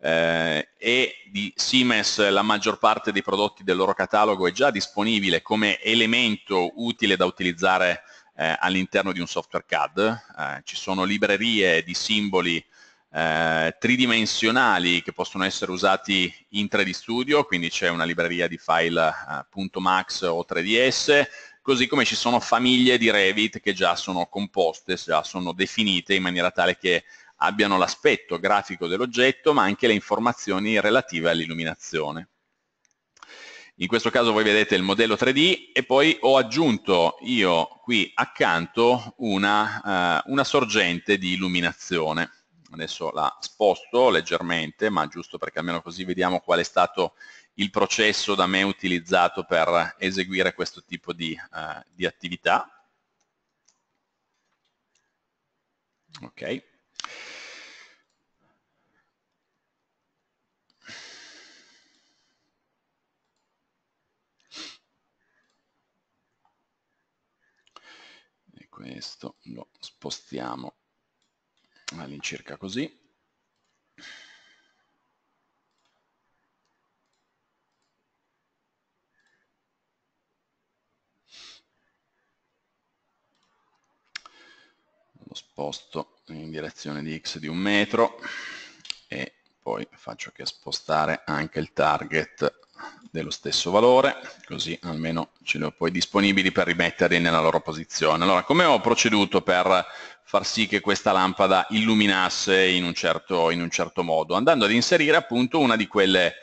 eh, e di Siemens la maggior parte dei prodotti del loro catalogo è già disponibile come elemento utile da utilizzare eh, all'interno di un software CAD. Eh, ci sono librerie di simboli eh, tridimensionali che possono essere usati in 3D Studio, quindi c'è una libreria di file eh, .max o 3ds, così come ci sono famiglie di Revit che già sono composte, già sono definite in maniera tale che abbiano l'aspetto grafico dell'oggetto ma anche le informazioni relative all'illuminazione. In questo caso voi vedete il modello 3D e poi ho aggiunto io qui accanto una, eh, una sorgente di illuminazione. Adesso la sposto leggermente, ma giusto perché almeno così vediamo qual è stato il processo da me utilizzato per eseguire questo tipo di, eh, di attività. Ok. questo lo spostiamo all'incirca così lo sposto in direzione di x di un metro e poi faccio che spostare anche il target dello stesso valore, così almeno ce li ho poi disponibili per rimetterli nella loro posizione. Allora, come ho proceduto per far sì che questa lampada illuminasse in un certo, in un certo modo? Andando ad inserire appunto una di quelle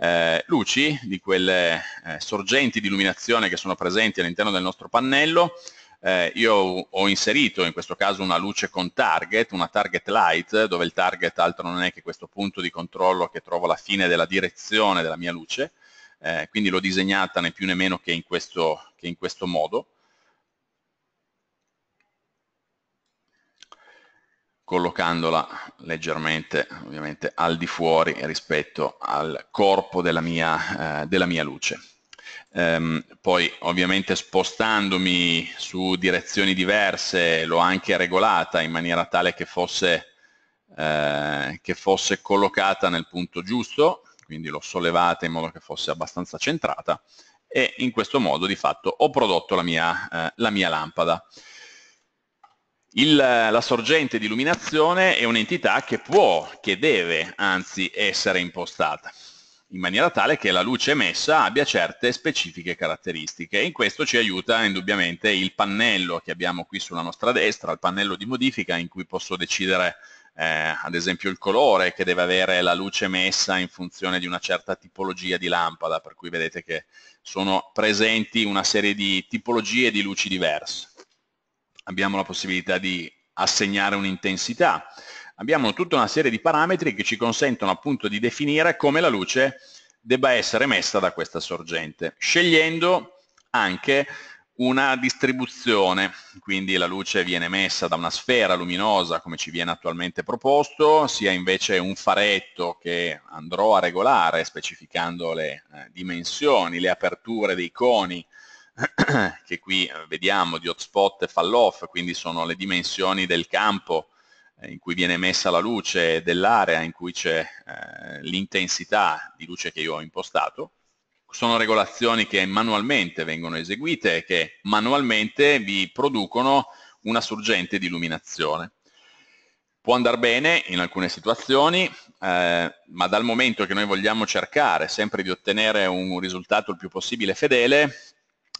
eh, luci, di quelle eh, sorgenti di illuminazione che sono presenti all'interno del nostro pannello, eh, io ho inserito in questo caso una luce con target, una target light, dove il target altro non è che questo punto di controllo che trovo alla fine della direzione della mia luce, eh, quindi l'ho disegnata né più né meno che in questo, che in questo modo. collocandola leggermente ovviamente al di fuori rispetto al corpo della mia, eh, della mia luce. Ehm, poi ovviamente spostandomi su direzioni diverse l'ho anche regolata in maniera tale che fosse, eh, che fosse collocata nel punto giusto, quindi l'ho sollevata in modo che fosse abbastanza centrata e in questo modo di fatto ho prodotto la mia, eh, la mia lampada. Il, la sorgente di illuminazione è un'entità che può, che deve anzi essere impostata in maniera tale che la luce emessa abbia certe specifiche caratteristiche. e In questo ci aiuta indubbiamente il pannello che abbiamo qui sulla nostra destra, il pannello di modifica in cui posso decidere eh, ad esempio il colore che deve avere la luce messa in funzione di una certa tipologia di lampada, per cui vedete che sono presenti una serie di tipologie di luci diverse. Abbiamo la possibilità di assegnare un'intensità, abbiamo tutta una serie di parametri che ci consentono appunto di definire come la luce debba essere messa da questa sorgente, scegliendo anche una distribuzione, quindi la luce viene messa da una sfera luminosa come ci viene attualmente proposto, sia invece un faretto che andrò a regolare specificando le eh, dimensioni, le aperture dei coni che qui eh, vediamo di hotspot e fall off, quindi sono le dimensioni del campo eh, in cui viene messa la luce dell'area in cui c'è eh, l'intensità di luce che io ho impostato sono regolazioni che manualmente vengono eseguite e che manualmente vi producono una sorgente di illuminazione. Può andare bene in alcune situazioni, eh, ma dal momento che noi vogliamo cercare sempre di ottenere un risultato il più possibile fedele,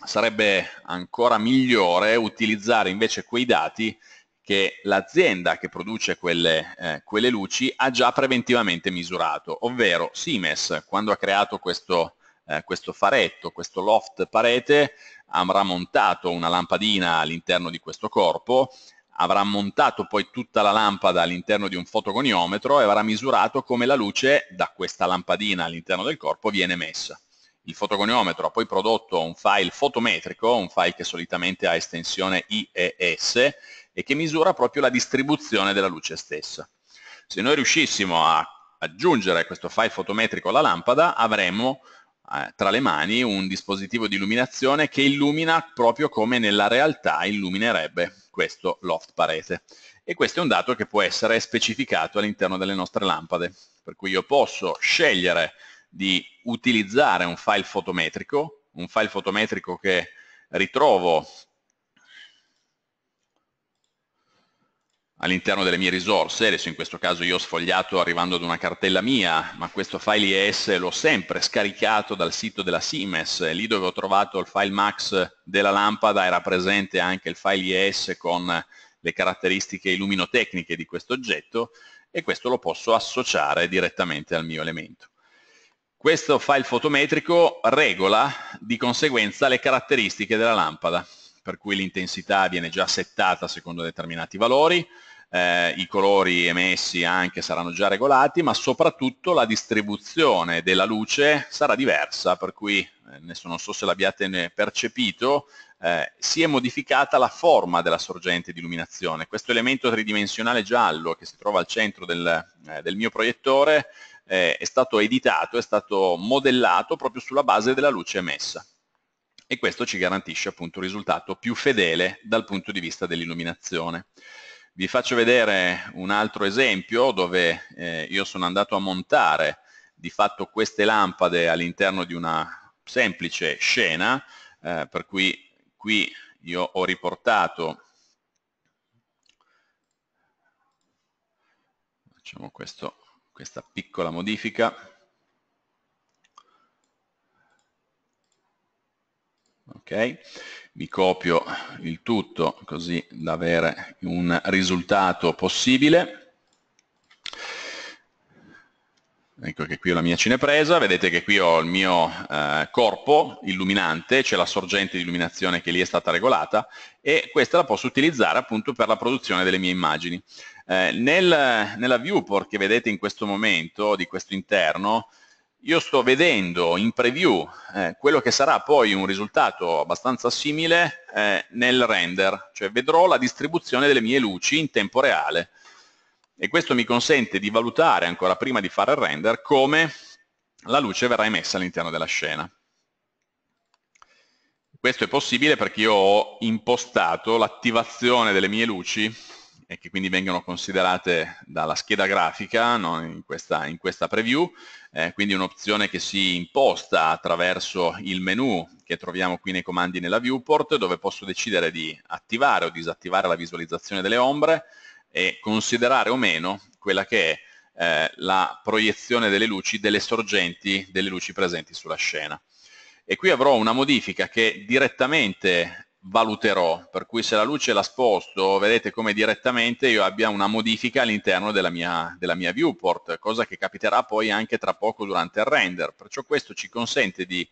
sarebbe ancora migliore utilizzare invece quei dati che l'azienda che produce quelle, eh, quelle, luci ha già preventivamente misurato, ovvero Simes, quando ha creato questo eh, questo faretto, questo loft parete, avrà montato una lampadina all'interno di questo corpo, avrà montato poi tutta la lampada all'interno di un fotogoniometro e avrà misurato come la luce da questa lampadina all'interno del corpo viene messa. Il fotogoniometro ha poi prodotto un file fotometrico, un file che solitamente ha estensione IES e che misura proprio la distribuzione della luce stessa. Se noi riuscissimo a aggiungere questo file fotometrico alla lampada avremmo eh, tra le mani un dispositivo di illuminazione che illumina proprio come nella realtà illuminerebbe questo loft parete. E questo è un dato che può essere specificato all'interno delle nostre lampade, per cui io posso scegliere di utilizzare un file fotometrico, un file fotometrico che ritrovo all'interno delle mie risorse, adesso in questo caso io ho sfogliato arrivando ad una cartella mia, ma questo file IS l'ho sempre scaricato dal sito della Siemens, lì dove ho trovato il file max della lampada era presente anche il file IS con le caratteristiche illuminotecniche di questo oggetto e questo lo posso associare direttamente al mio elemento. Questo file fotometrico regola di conseguenza le caratteristiche della lampada, per cui l'intensità viene già settata secondo determinati valori, eh, i colori emessi anche saranno già regolati, ma soprattutto la distribuzione della luce sarà diversa, per cui, eh, adesso non so se l'abbiate eh, percepito, eh, si è modificata la forma della sorgente di illuminazione. Questo elemento tridimensionale giallo che si trova al centro del, eh, del mio proiettore eh, è stato editato, è stato modellato proprio sulla base della luce emessa e questo ci garantisce appunto un risultato più fedele dal punto di vista dell'illuminazione. Vi faccio vedere un altro esempio dove eh, io sono andato a montare di fatto queste lampade all'interno di una semplice scena, eh, per cui qui io ho riportato facciamo questo, questa piccola modifica ok? Mi copio il tutto così da avere un risultato possibile. Ecco che qui ho la mia cinepresa, vedete che qui ho il mio eh, corpo illuminante, c'è la sorgente di illuminazione che lì è stata regolata e questa la posso utilizzare appunto per la produzione delle mie immagini. Eh, nel, nella viewport che vedete in questo momento di questo interno, io sto vedendo in preview eh, quello che sarà poi un risultato abbastanza simile eh, nel render, cioè vedrò la distribuzione delle mie luci in tempo reale e questo mi consente di valutare ancora prima di fare il render come la luce verrà emessa all'interno della scena. Questo è possibile perché io ho impostato l'attivazione delle mie luci e che quindi vengono considerate dalla scheda grafica no? in, questa, in, questa, preview, eh, quindi un'opzione che si imposta attraverso il menu che troviamo qui nei comandi nella viewport dove posso decidere di attivare o disattivare la visualizzazione delle ombre e considerare o meno quella che è eh, la proiezione delle luci, delle sorgenti delle luci presenti sulla scena. E qui avrò una modifica che direttamente valuterò, per cui se la luce la sposto, vedete come direttamente io abbia una modifica all'interno della mia, della mia viewport, cosa che capiterà poi anche tra poco durante il render, perciò questo ci consente di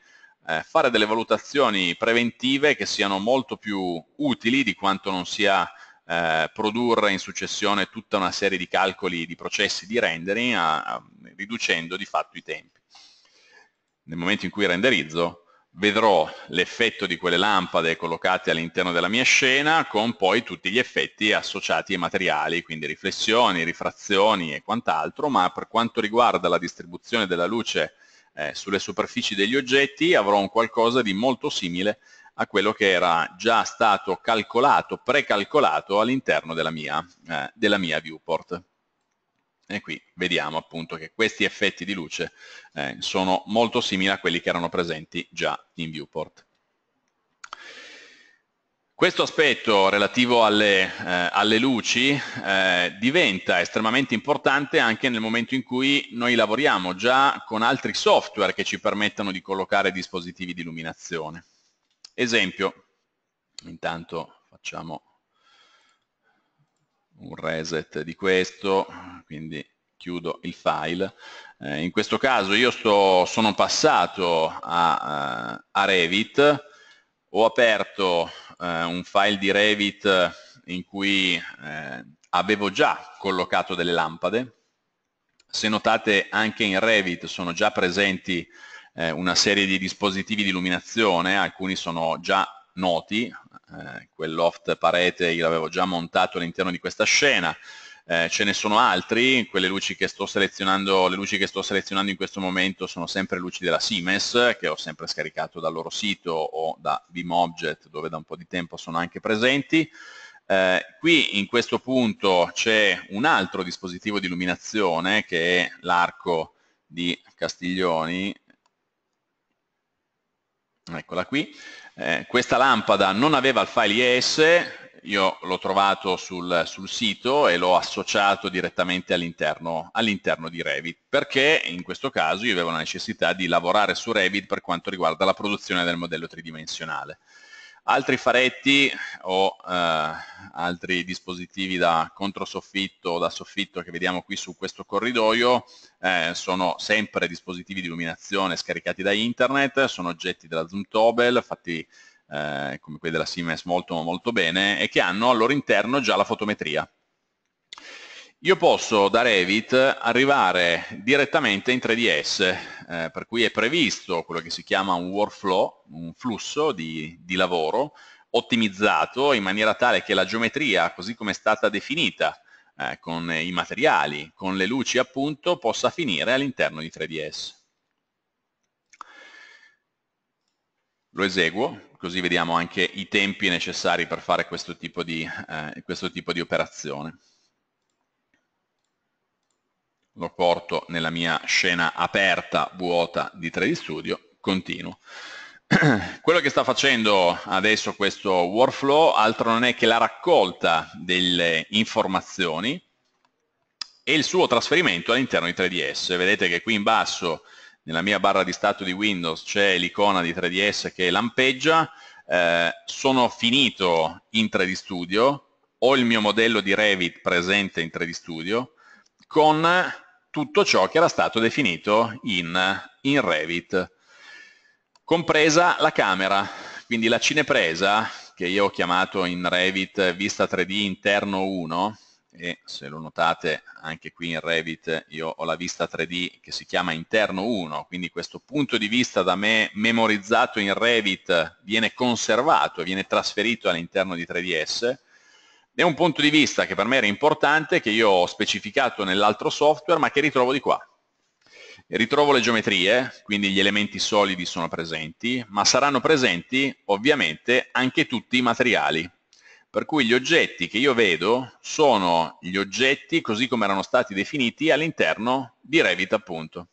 eh, fare delle valutazioni preventive che siano molto più utili di quanto non sia eh, produrre in successione tutta una serie di calcoli, di processi di rendering, a, a, riducendo di fatto i tempi. Nel momento in cui renderizzo vedrò l'effetto di quelle lampade collocate all'interno della mia scena con poi tutti gli effetti associati ai materiali, quindi riflessioni, rifrazioni e quant'altro, ma per quanto riguarda la distribuzione della luce eh, sulle superfici degli oggetti avrò un qualcosa di molto simile a quello che era già stato calcolato, precalcolato all'interno della, eh, della mia viewport. E qui vediamo appunto che questi effetti di luce eh, sono molto simili a quelli che erano presenti già in viewport. Questo aspetto relativo alle, eh, alle luci eh, diventa estremamente importante anche nel momento in cui noi lavoriamo già con altri software che ci permettano di collocare dispositivi di illuminazione. Esempio, intanto facciamo un reset di questo, quindi chiudo il file. Eh, in questo caso io sto, sono passato a, eh, a Revit, ho aperto eh, un file di Revit in cui eh, avevo già collocato delle lampade. Se notate anche in Revit sono già presenti eh, una serie di dispositivi di illuminazione, alcuni sono già noti, eh, quell'oft parete io l'avevo già montato all'interno di questa scena, eh, ce ne sono altri, quelle luci che sto selezionando, le luci che sto selezionando in questo momento sono sempre luci della Siemens, che ho sempre scaricato dal loro sito o da BeamObject, dove da un po' di tempo sono anche presenti. Eh, qui in questo punto c'è un altro dispositivo di illuminazione, che è l'arco di Castiglioni, eccola qui, eh, questa lampada non aveva il file IES, io l'ho trovato sul, sul, sito e l'ho associato direttamente all'interno all di Revit, perché in questo caso io avevo la necessità di lavorare su Revit per quanto riguarda la produzione del modello tridimensionale. Altri faretti o eh, altri dispositivi da controsoffitto o da soffitto che vediamo qui su questo corridoio eh, sono sempre dispositivi di illuminazione scaricati da internet, sono oggetti della Zoomtobel, fatti eh, come quelli della Siemens molto molto bene e che hanno al loro interno già la fotometria. Io posso da Revit arrivare direttamente in 3DS, eh, per cui è previsto quello che si chiama un workflow, un flusso di, di lavoro ottimizzato in maniera tale che la geometria, così come è stata definita eh, con i materiali, con le luci appunto, possa finire all'interno di 3ds. Lo eseguo, così vediamo anche i tempi necessari per fare questo tipo di, eh, questo tipo di operazione lo porto nella mia scena aperta vuota di 3D Studio, continuo. Quello che sta facendo adesso questo workflow altro non è che la raccolta delle informazioni e il suo trasferimento all'interno di 3DS. Vedete che qui in basso nella mia barra di stato di Windows c'è l'icona di 3DS che lampeggia, eh, sono finito in 3D Studio, ho il mio modello di Revit presente in 3D Studio, con tutto ciò che era stato definito in, in Revit, compresa la camera, quindi la cinepresa che io ho chiamato in Revit vista 3D interno 1 e se lo notate anche qui in Revit io ho la vista 3D che si chiama interno 1, quindi questo punto di vista da me memorizzato in Revit viene conservato, viene trasferito all'interno di 3DS è un punto di vista che per me era importante, che io ho specificato nell'altro software, ma che ritrovo di qua. Ritrovo le geometrie, quindi gli elementi solidi sono presenti, ma saranno presenti ovviamente anche tutti i materiali. Per cui gli oggetti che io vedo sono gli oggetti così come erano stati definiti all'interno di Revit appunto.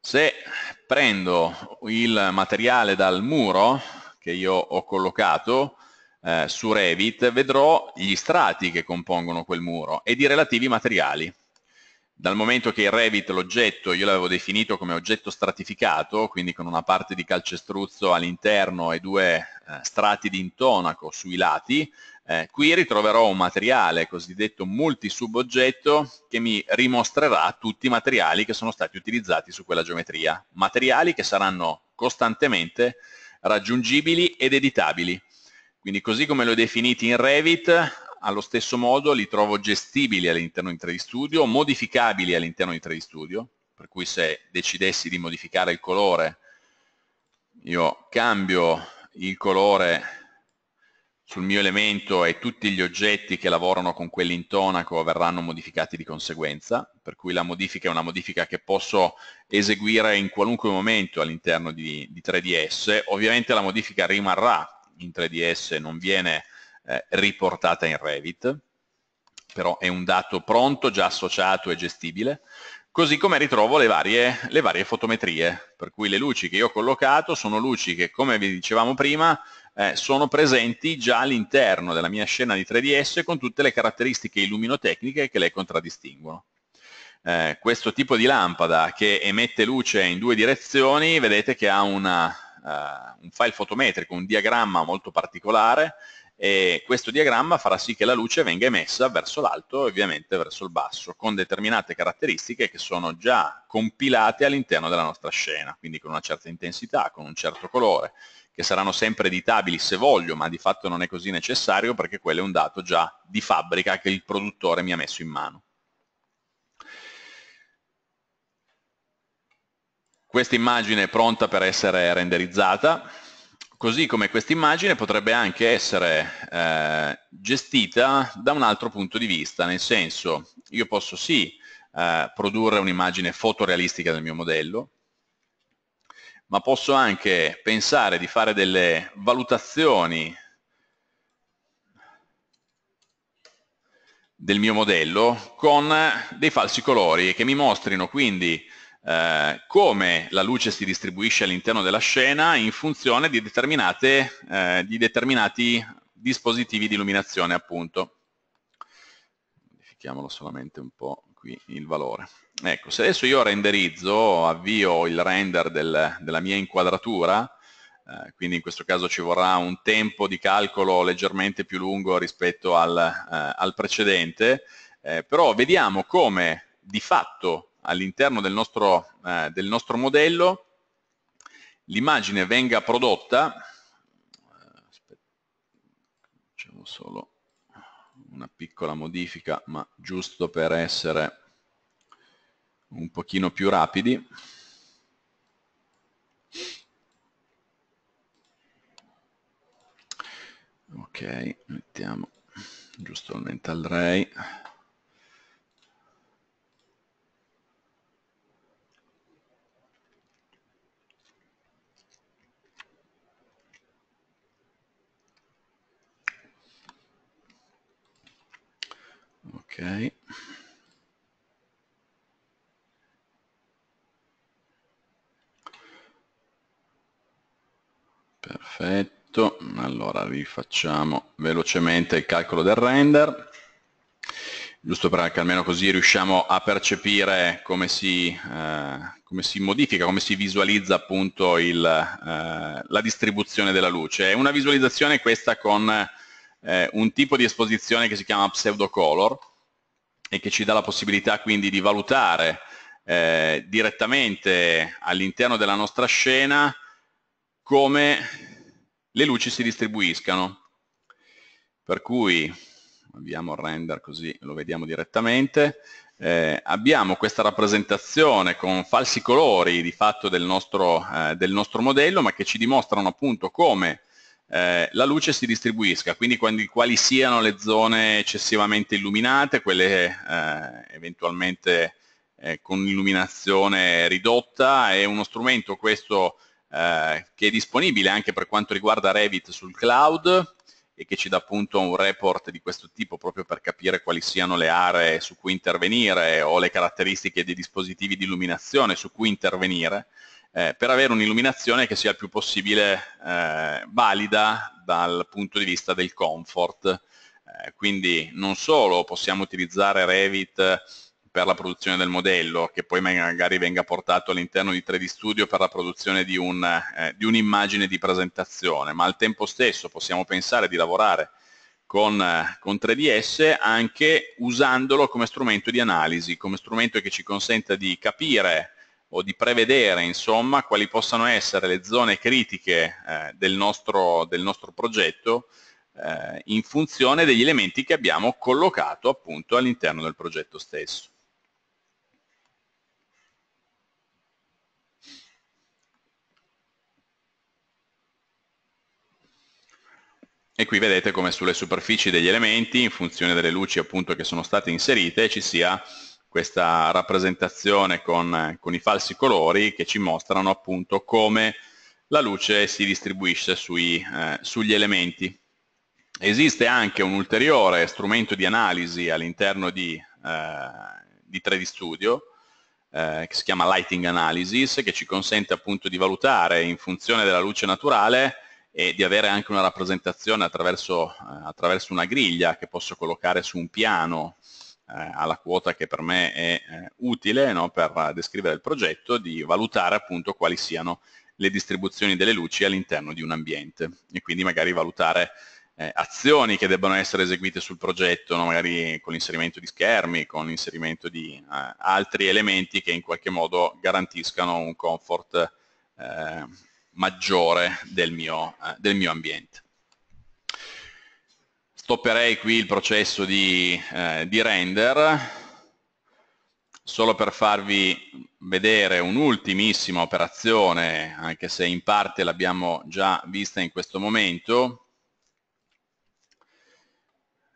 Se prendo il materiale dal muro che io ho collocato, eh, su Revit, vedrò gli strati che compongono quel muro ed i relativi materiali. Dal momento che il Revit, l'oggetto, io l'avevo definito come oggetto stratificato, quindi con una parte di calcestruzzo all'interno e due eh, strati di intonaco sui lati, eh, qui ritroverò un materiale cosiddetto multisuboggetto che mi rimostrerà tutti i materiali che sono stati utilizzati su quella geometria, materiali che saranno costantemente raggiungibili ed editabili. Quindi così come li ho definiti in Revit, allo stesso modo li trovo gestibili all'interno di 3D Studio, modificabili all'interno di 3D Studio, per cui se decidessi di modificare il colore, io cambio il colore sul mio elemento e tutti gli oggetti che lavorano con quell'intonaco verranno modificati di conseguenza, per cui la modifica è una modifica che posso eseguire in qualunque momento all'interno di, di 3ds, ovviamente la modifica rimarrà in 3DS non viene eh, riportata in Revit, però è un dato pronto, già associato e gestibile, così come ritrovo le varie, le varie fotometrie, per cui le luci che io ho collocato sono luci che, come vi dicevamo prima, eh, sono presenti già all'interno della mia scena di 3DS con tutte le caratteristiche illuminotecniche che le contraddistinguono. Eh, questo tipo di lampada che emette luce in due direzioni, vedete che ha una uh, un file fotometrico, un diagramma molto particolare e questo diagramma farà sì che la luce venga emessa verso l'alto e ovviamente verso il basso con determinate caratteristiche che sono già compilate all'interno della nostra scena, quindi con una certa intensità, con un certo colore, che saranno sempre editabili se voglio, ma di fatto non è così necessario perché quello è un dato già di fabbrica che il produttore mi ha messo in mano. Questa immagine è pronta per essere renderizzata, così come questa immagine potrebbe anche essere eh, gestita da un altro punto di vista, nel senso io posso sì eh, produrre un'immagine fotorealistica del mio modello, ma posso anche pensare di fare delle valutazioni del mio modello con dei falsi colori e che mi mostrino quindi eh, come la luce si distribuisce all'interno della scena in funzione di, eh, di, determinati dispositivi di illuminazione appunto. Modifichiamolo solamente un po' qui il valore. Ecco, se adesso io renderizzo, avvio il render del, della mia inquadratura, eh, quindi in questo caso ci vorrà un tempo di calcolo leggermente più lungo rispetto al, eh, al precedente, eh, però vediamo come di fatto all'interno del, eh, del, nostro modello l'immagine venga prodotta, eh, facciamo solo una piccola modifica, ma giusto per essere un pochino più rapidi, ok, mettiamo giusto il mental ray, allora rifacciamo velocemente il calcolo del render giusto perché almeno così riusciamo a percepire come si, eh, come si modifica, come si visualizza appunto il, eh, la distribuzione della luce. È una visualizzazione questa con eh, un tipo di esposizione che si chiama pseudocolor e che ci dà la possibilità quindi di valutare eh, direttamente all'interno della nostra scena come le luci si distribuiscano. Per cui abbiamo il render così lo vediamo direttamente, eh, abbiamo questa rappresentazione con falsi colori di fatto del nostro, eh, del nostro modello, ma che ci dimostrano appunto come eh, la luce si distribuisca, quindi quali, quali siano le zone eccessivamente illuminate, quelle eh, eventualmente eh, con illuminazione ridotta, è uno strumento questo eh, che è disponibile anche per quanto riguarda Revit sul cloud e che ci dà appunto un report di questo tipo proprio per capire quali siano le aree su cui intervenire o le caratteristiche dei dispositivi di illuminazione su cui intervenire eh, per avere un'illuminazione che sia il più possibile eh, valida dal punto di vista del comfort. Eh, quindi non solo possiamo utilizzare Revit per la produzione del modello, che poi magari venga portato all'interno di 3D Studio per la produzione di, un, eh, di un'immagine di presentazione, ma al tempo stesso possiamo pensare di lavorare con, eh, con, 3DS anche usandolo come strumento di analisi, come strumento che ci consenta di capire o di prevedere insomma quali possano essere le zone critiche eh, del, nostro, del, nostro, progetto eh, in funzione degli elementi che abbiamo collocato appunto all'interno del progetto stesso. e qui vedete come sulle superfici degli elementi, in funzione delle luci appunto che sono state inserite, ci sia questa rappresentazione con, con i falsi colori che ci mostrano appunto come la luce si distribuisce sui, eh, sugli elementi. Esiste anche un ulteriore strumento di analisi all'interno di, eh, di 3D Studio, eh, che si chiama Lighting Analysis, che ci consente appunto di valutare in funzione della luce naturale e di avere anche una rappresentazione attraverso, eh, attraverso una griglia che posso collocare su un piano eh, alla quota che per me è eh, utile no, per descrivere il progetto, di valutare appunto quali siano le distribuzioni delle luci all'interno di un ambiente e quindi magari valutare eh, azioni che debbano essere eseguite sul progetto, no? magari con l'inserimento di schermi, con l'inserimento di eh, altri elementi che in qualche modo garantiscano un comfort eh, maggiore del mio, eh, del mio ambiente. Stopperei qui il processo di, eh, di render, solo per farvi vedere un'ultimissima operazione, anche se in parte l'abbiamo già vista in questo momento,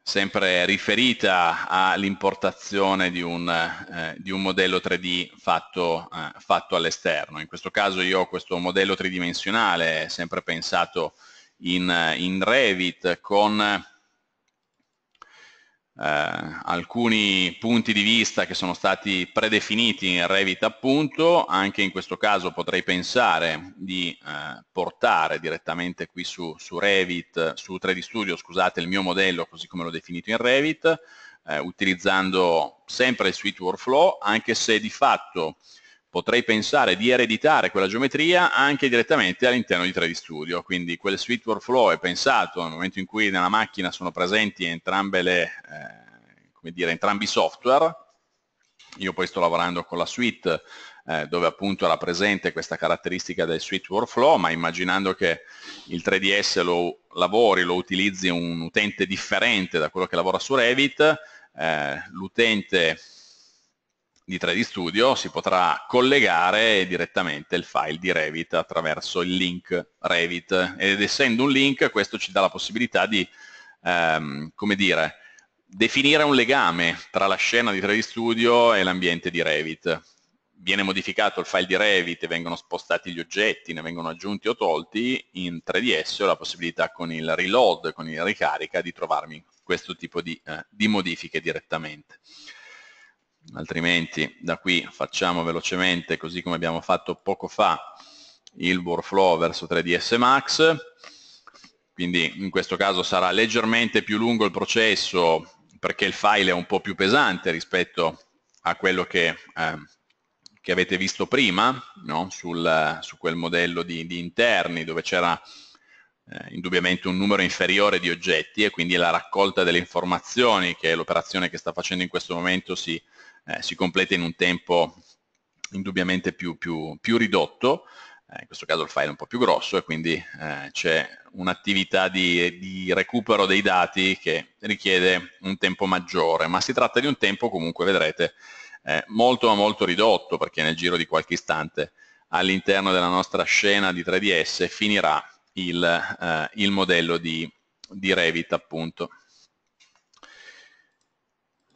sempre riferita all'importazione di, eh, di, un modello 3D fatto, eh, fatto all'esterno. In questo caso io ho questo modello tridimensionale, sempre pensato in, in Revit, con eh, alcuni punti di vista che sono stati predefiniti in Revit appunto, anche in questo caso potrei pensare di eh, portare direttamente qui su, su Revit, su 3D Studio, scusate, il mio modello così come l'ho definito in Revit, eh, utilizzando sempre il suite workflow, anche se di fatto potrei pensare di ereditare quella geometria anche direttamente all'interno di 3D Studio, quindi quel suite workflow è pensato nel momento in cui nella macchina sono presenti entrambe le, eh, come dire, entrambi i software, io poi sto lavorando con la suite eh, dove appunto era presente questa caratteristica del suite workflow, ma immaginando che il 3DS lo lavori, lo utilizzi un utente differente da quello che lavora su Revit, eh, l'utente di 3D Studio si potrà collegare direttamente il file di Revit attraverso il link Revit ed essendo un link questo ci dà la possibilità di, ehm, come dire, definire un legame tra la scena di 3D Studio e l'ambiente di Revit. Viene modificato il file di Revit, vengono spostati gli oggetti, ne vengono aggiunti o tolti, in 3DS ho la possibilità con il reload, con il ricarica, di trovarmi questo tipo di, eh, di modifiche direttamente altrimenti da qui facciamo velocemente, così come abbiamo fatto poco fa, il workflow verso 3ds Max, quindi in questo caso sarà leggermente più lungo il processo perché il file è un po' più pesante rispetto a quello che, eh, che avete visto prima no? Sul, su quel modello di, di interni dove c'era eh, indubbiamente un numero inferiore di oggetti e quindi la raccolta delle informazioni che l'operazione che sta facendo in questo momento si, eh, si completa in un tempo indubbiamente più, più, più ridotto, eh, in questo caso il file è un po' più grosso e quindi eh, c'è un'attività di, di recupero dei dati che richiede un tempo maggiore, ma si tratta di un tempo comunque vedrete eh, molto ma molto ridotto perché nel giro di qualche istante all'interno della nostra scena di 3DS finirà il, eh, il modello di, di, Revit appunto.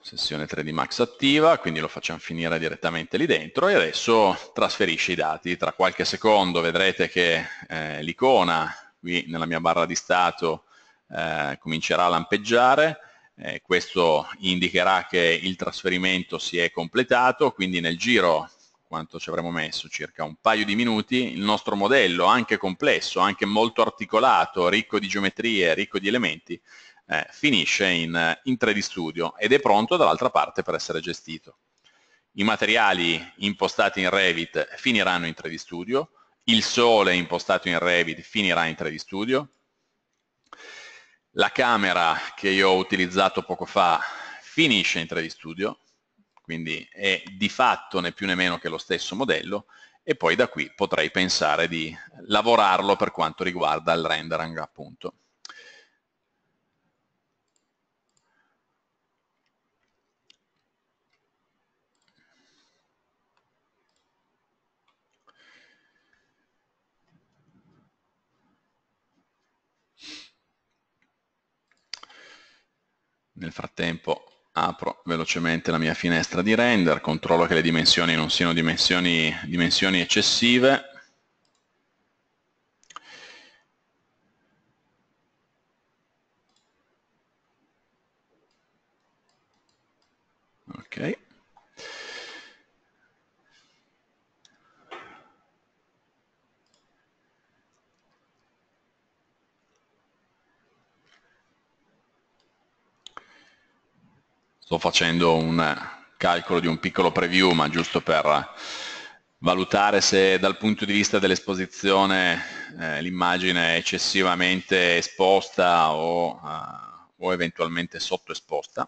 Sessione 3D Max attiva, quindi lo facciamo finire direttamente lì dentro e adesso trasferisce i dati. Tra qualche secondo vedrete che eh, l'icona qui nella mia barra di stato eh, comincerà a lampeggiare eh, questo indicherà che il trasferimento si è completato, quindi nel giro quanto ci avremmo messo, circa un paio di minuti, il nostro modello, anche complesso, anche molto articolato, ricco di geometrie, ricco di elementi, eh, finisce in, eh, in 3D Studio ed è pronto dall'altra parte per essere gestito. I materiali impostati in Revit finiranno in 3D Studio, il sole impostato in Revit finirà in 3D Studio, la camera che io ho utilizzato poco fa finisce in 3D Studio, quindi è di fatto né più né meno che lo stesso modello e poi da qui potrei pensare di lavorarlo per quanto riguarda il rendering appunto. Nel frattempo apro velocemente la mia finestra di render, controllo che le dimensioni non siano dimensioni, dimensioni eccessive. Ok. sto facendo un calcolo di un piccolo preview, ma giusto per valutare se dal punto di vista dell'esposizione eh, l'immagine è eccessivamente esposta o, eh, o eventualmente sottoesposta.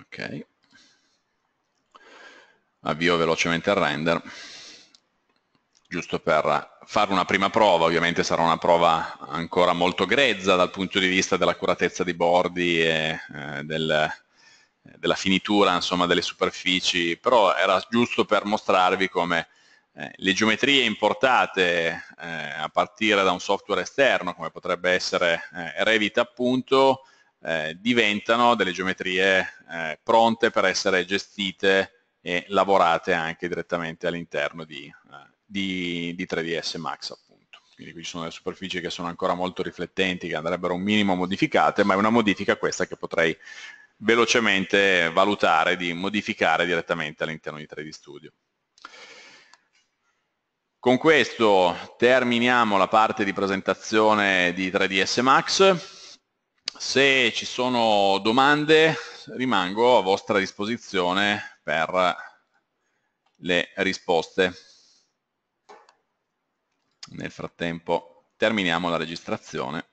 Ok, avvio velocemente il render giusto per fare una prima prova, ovviamente sarà una prova ancora molto grezza dal punto di vista dell'accuratezza dei bordi e eh, del, della finitura insomma, delle superfici, però era giusto per mostrarvi come eh, le geometrie importate eh, a partire da un software esterno, come potrebbe essere eh, Revit appunto, eh, diventano delle geometrie eh, pronte per essere gestite e lavorate anche direttamente all'interno di di, di 3ds Max appunto. Quindi qui ci sono le superfici che sono ancora molto riflettenti, che andrebbero un minimo modificate, ma è una modifica questa che potrei velocemente valutare di modificare direttamente all'interno di 3D Studio. Con questo terminiamo la parte di presentazione di 3ds Max. Se ci sono domande rimango a vostra disposizione per le risposte. Nel frattempo terminiamo la registrazione.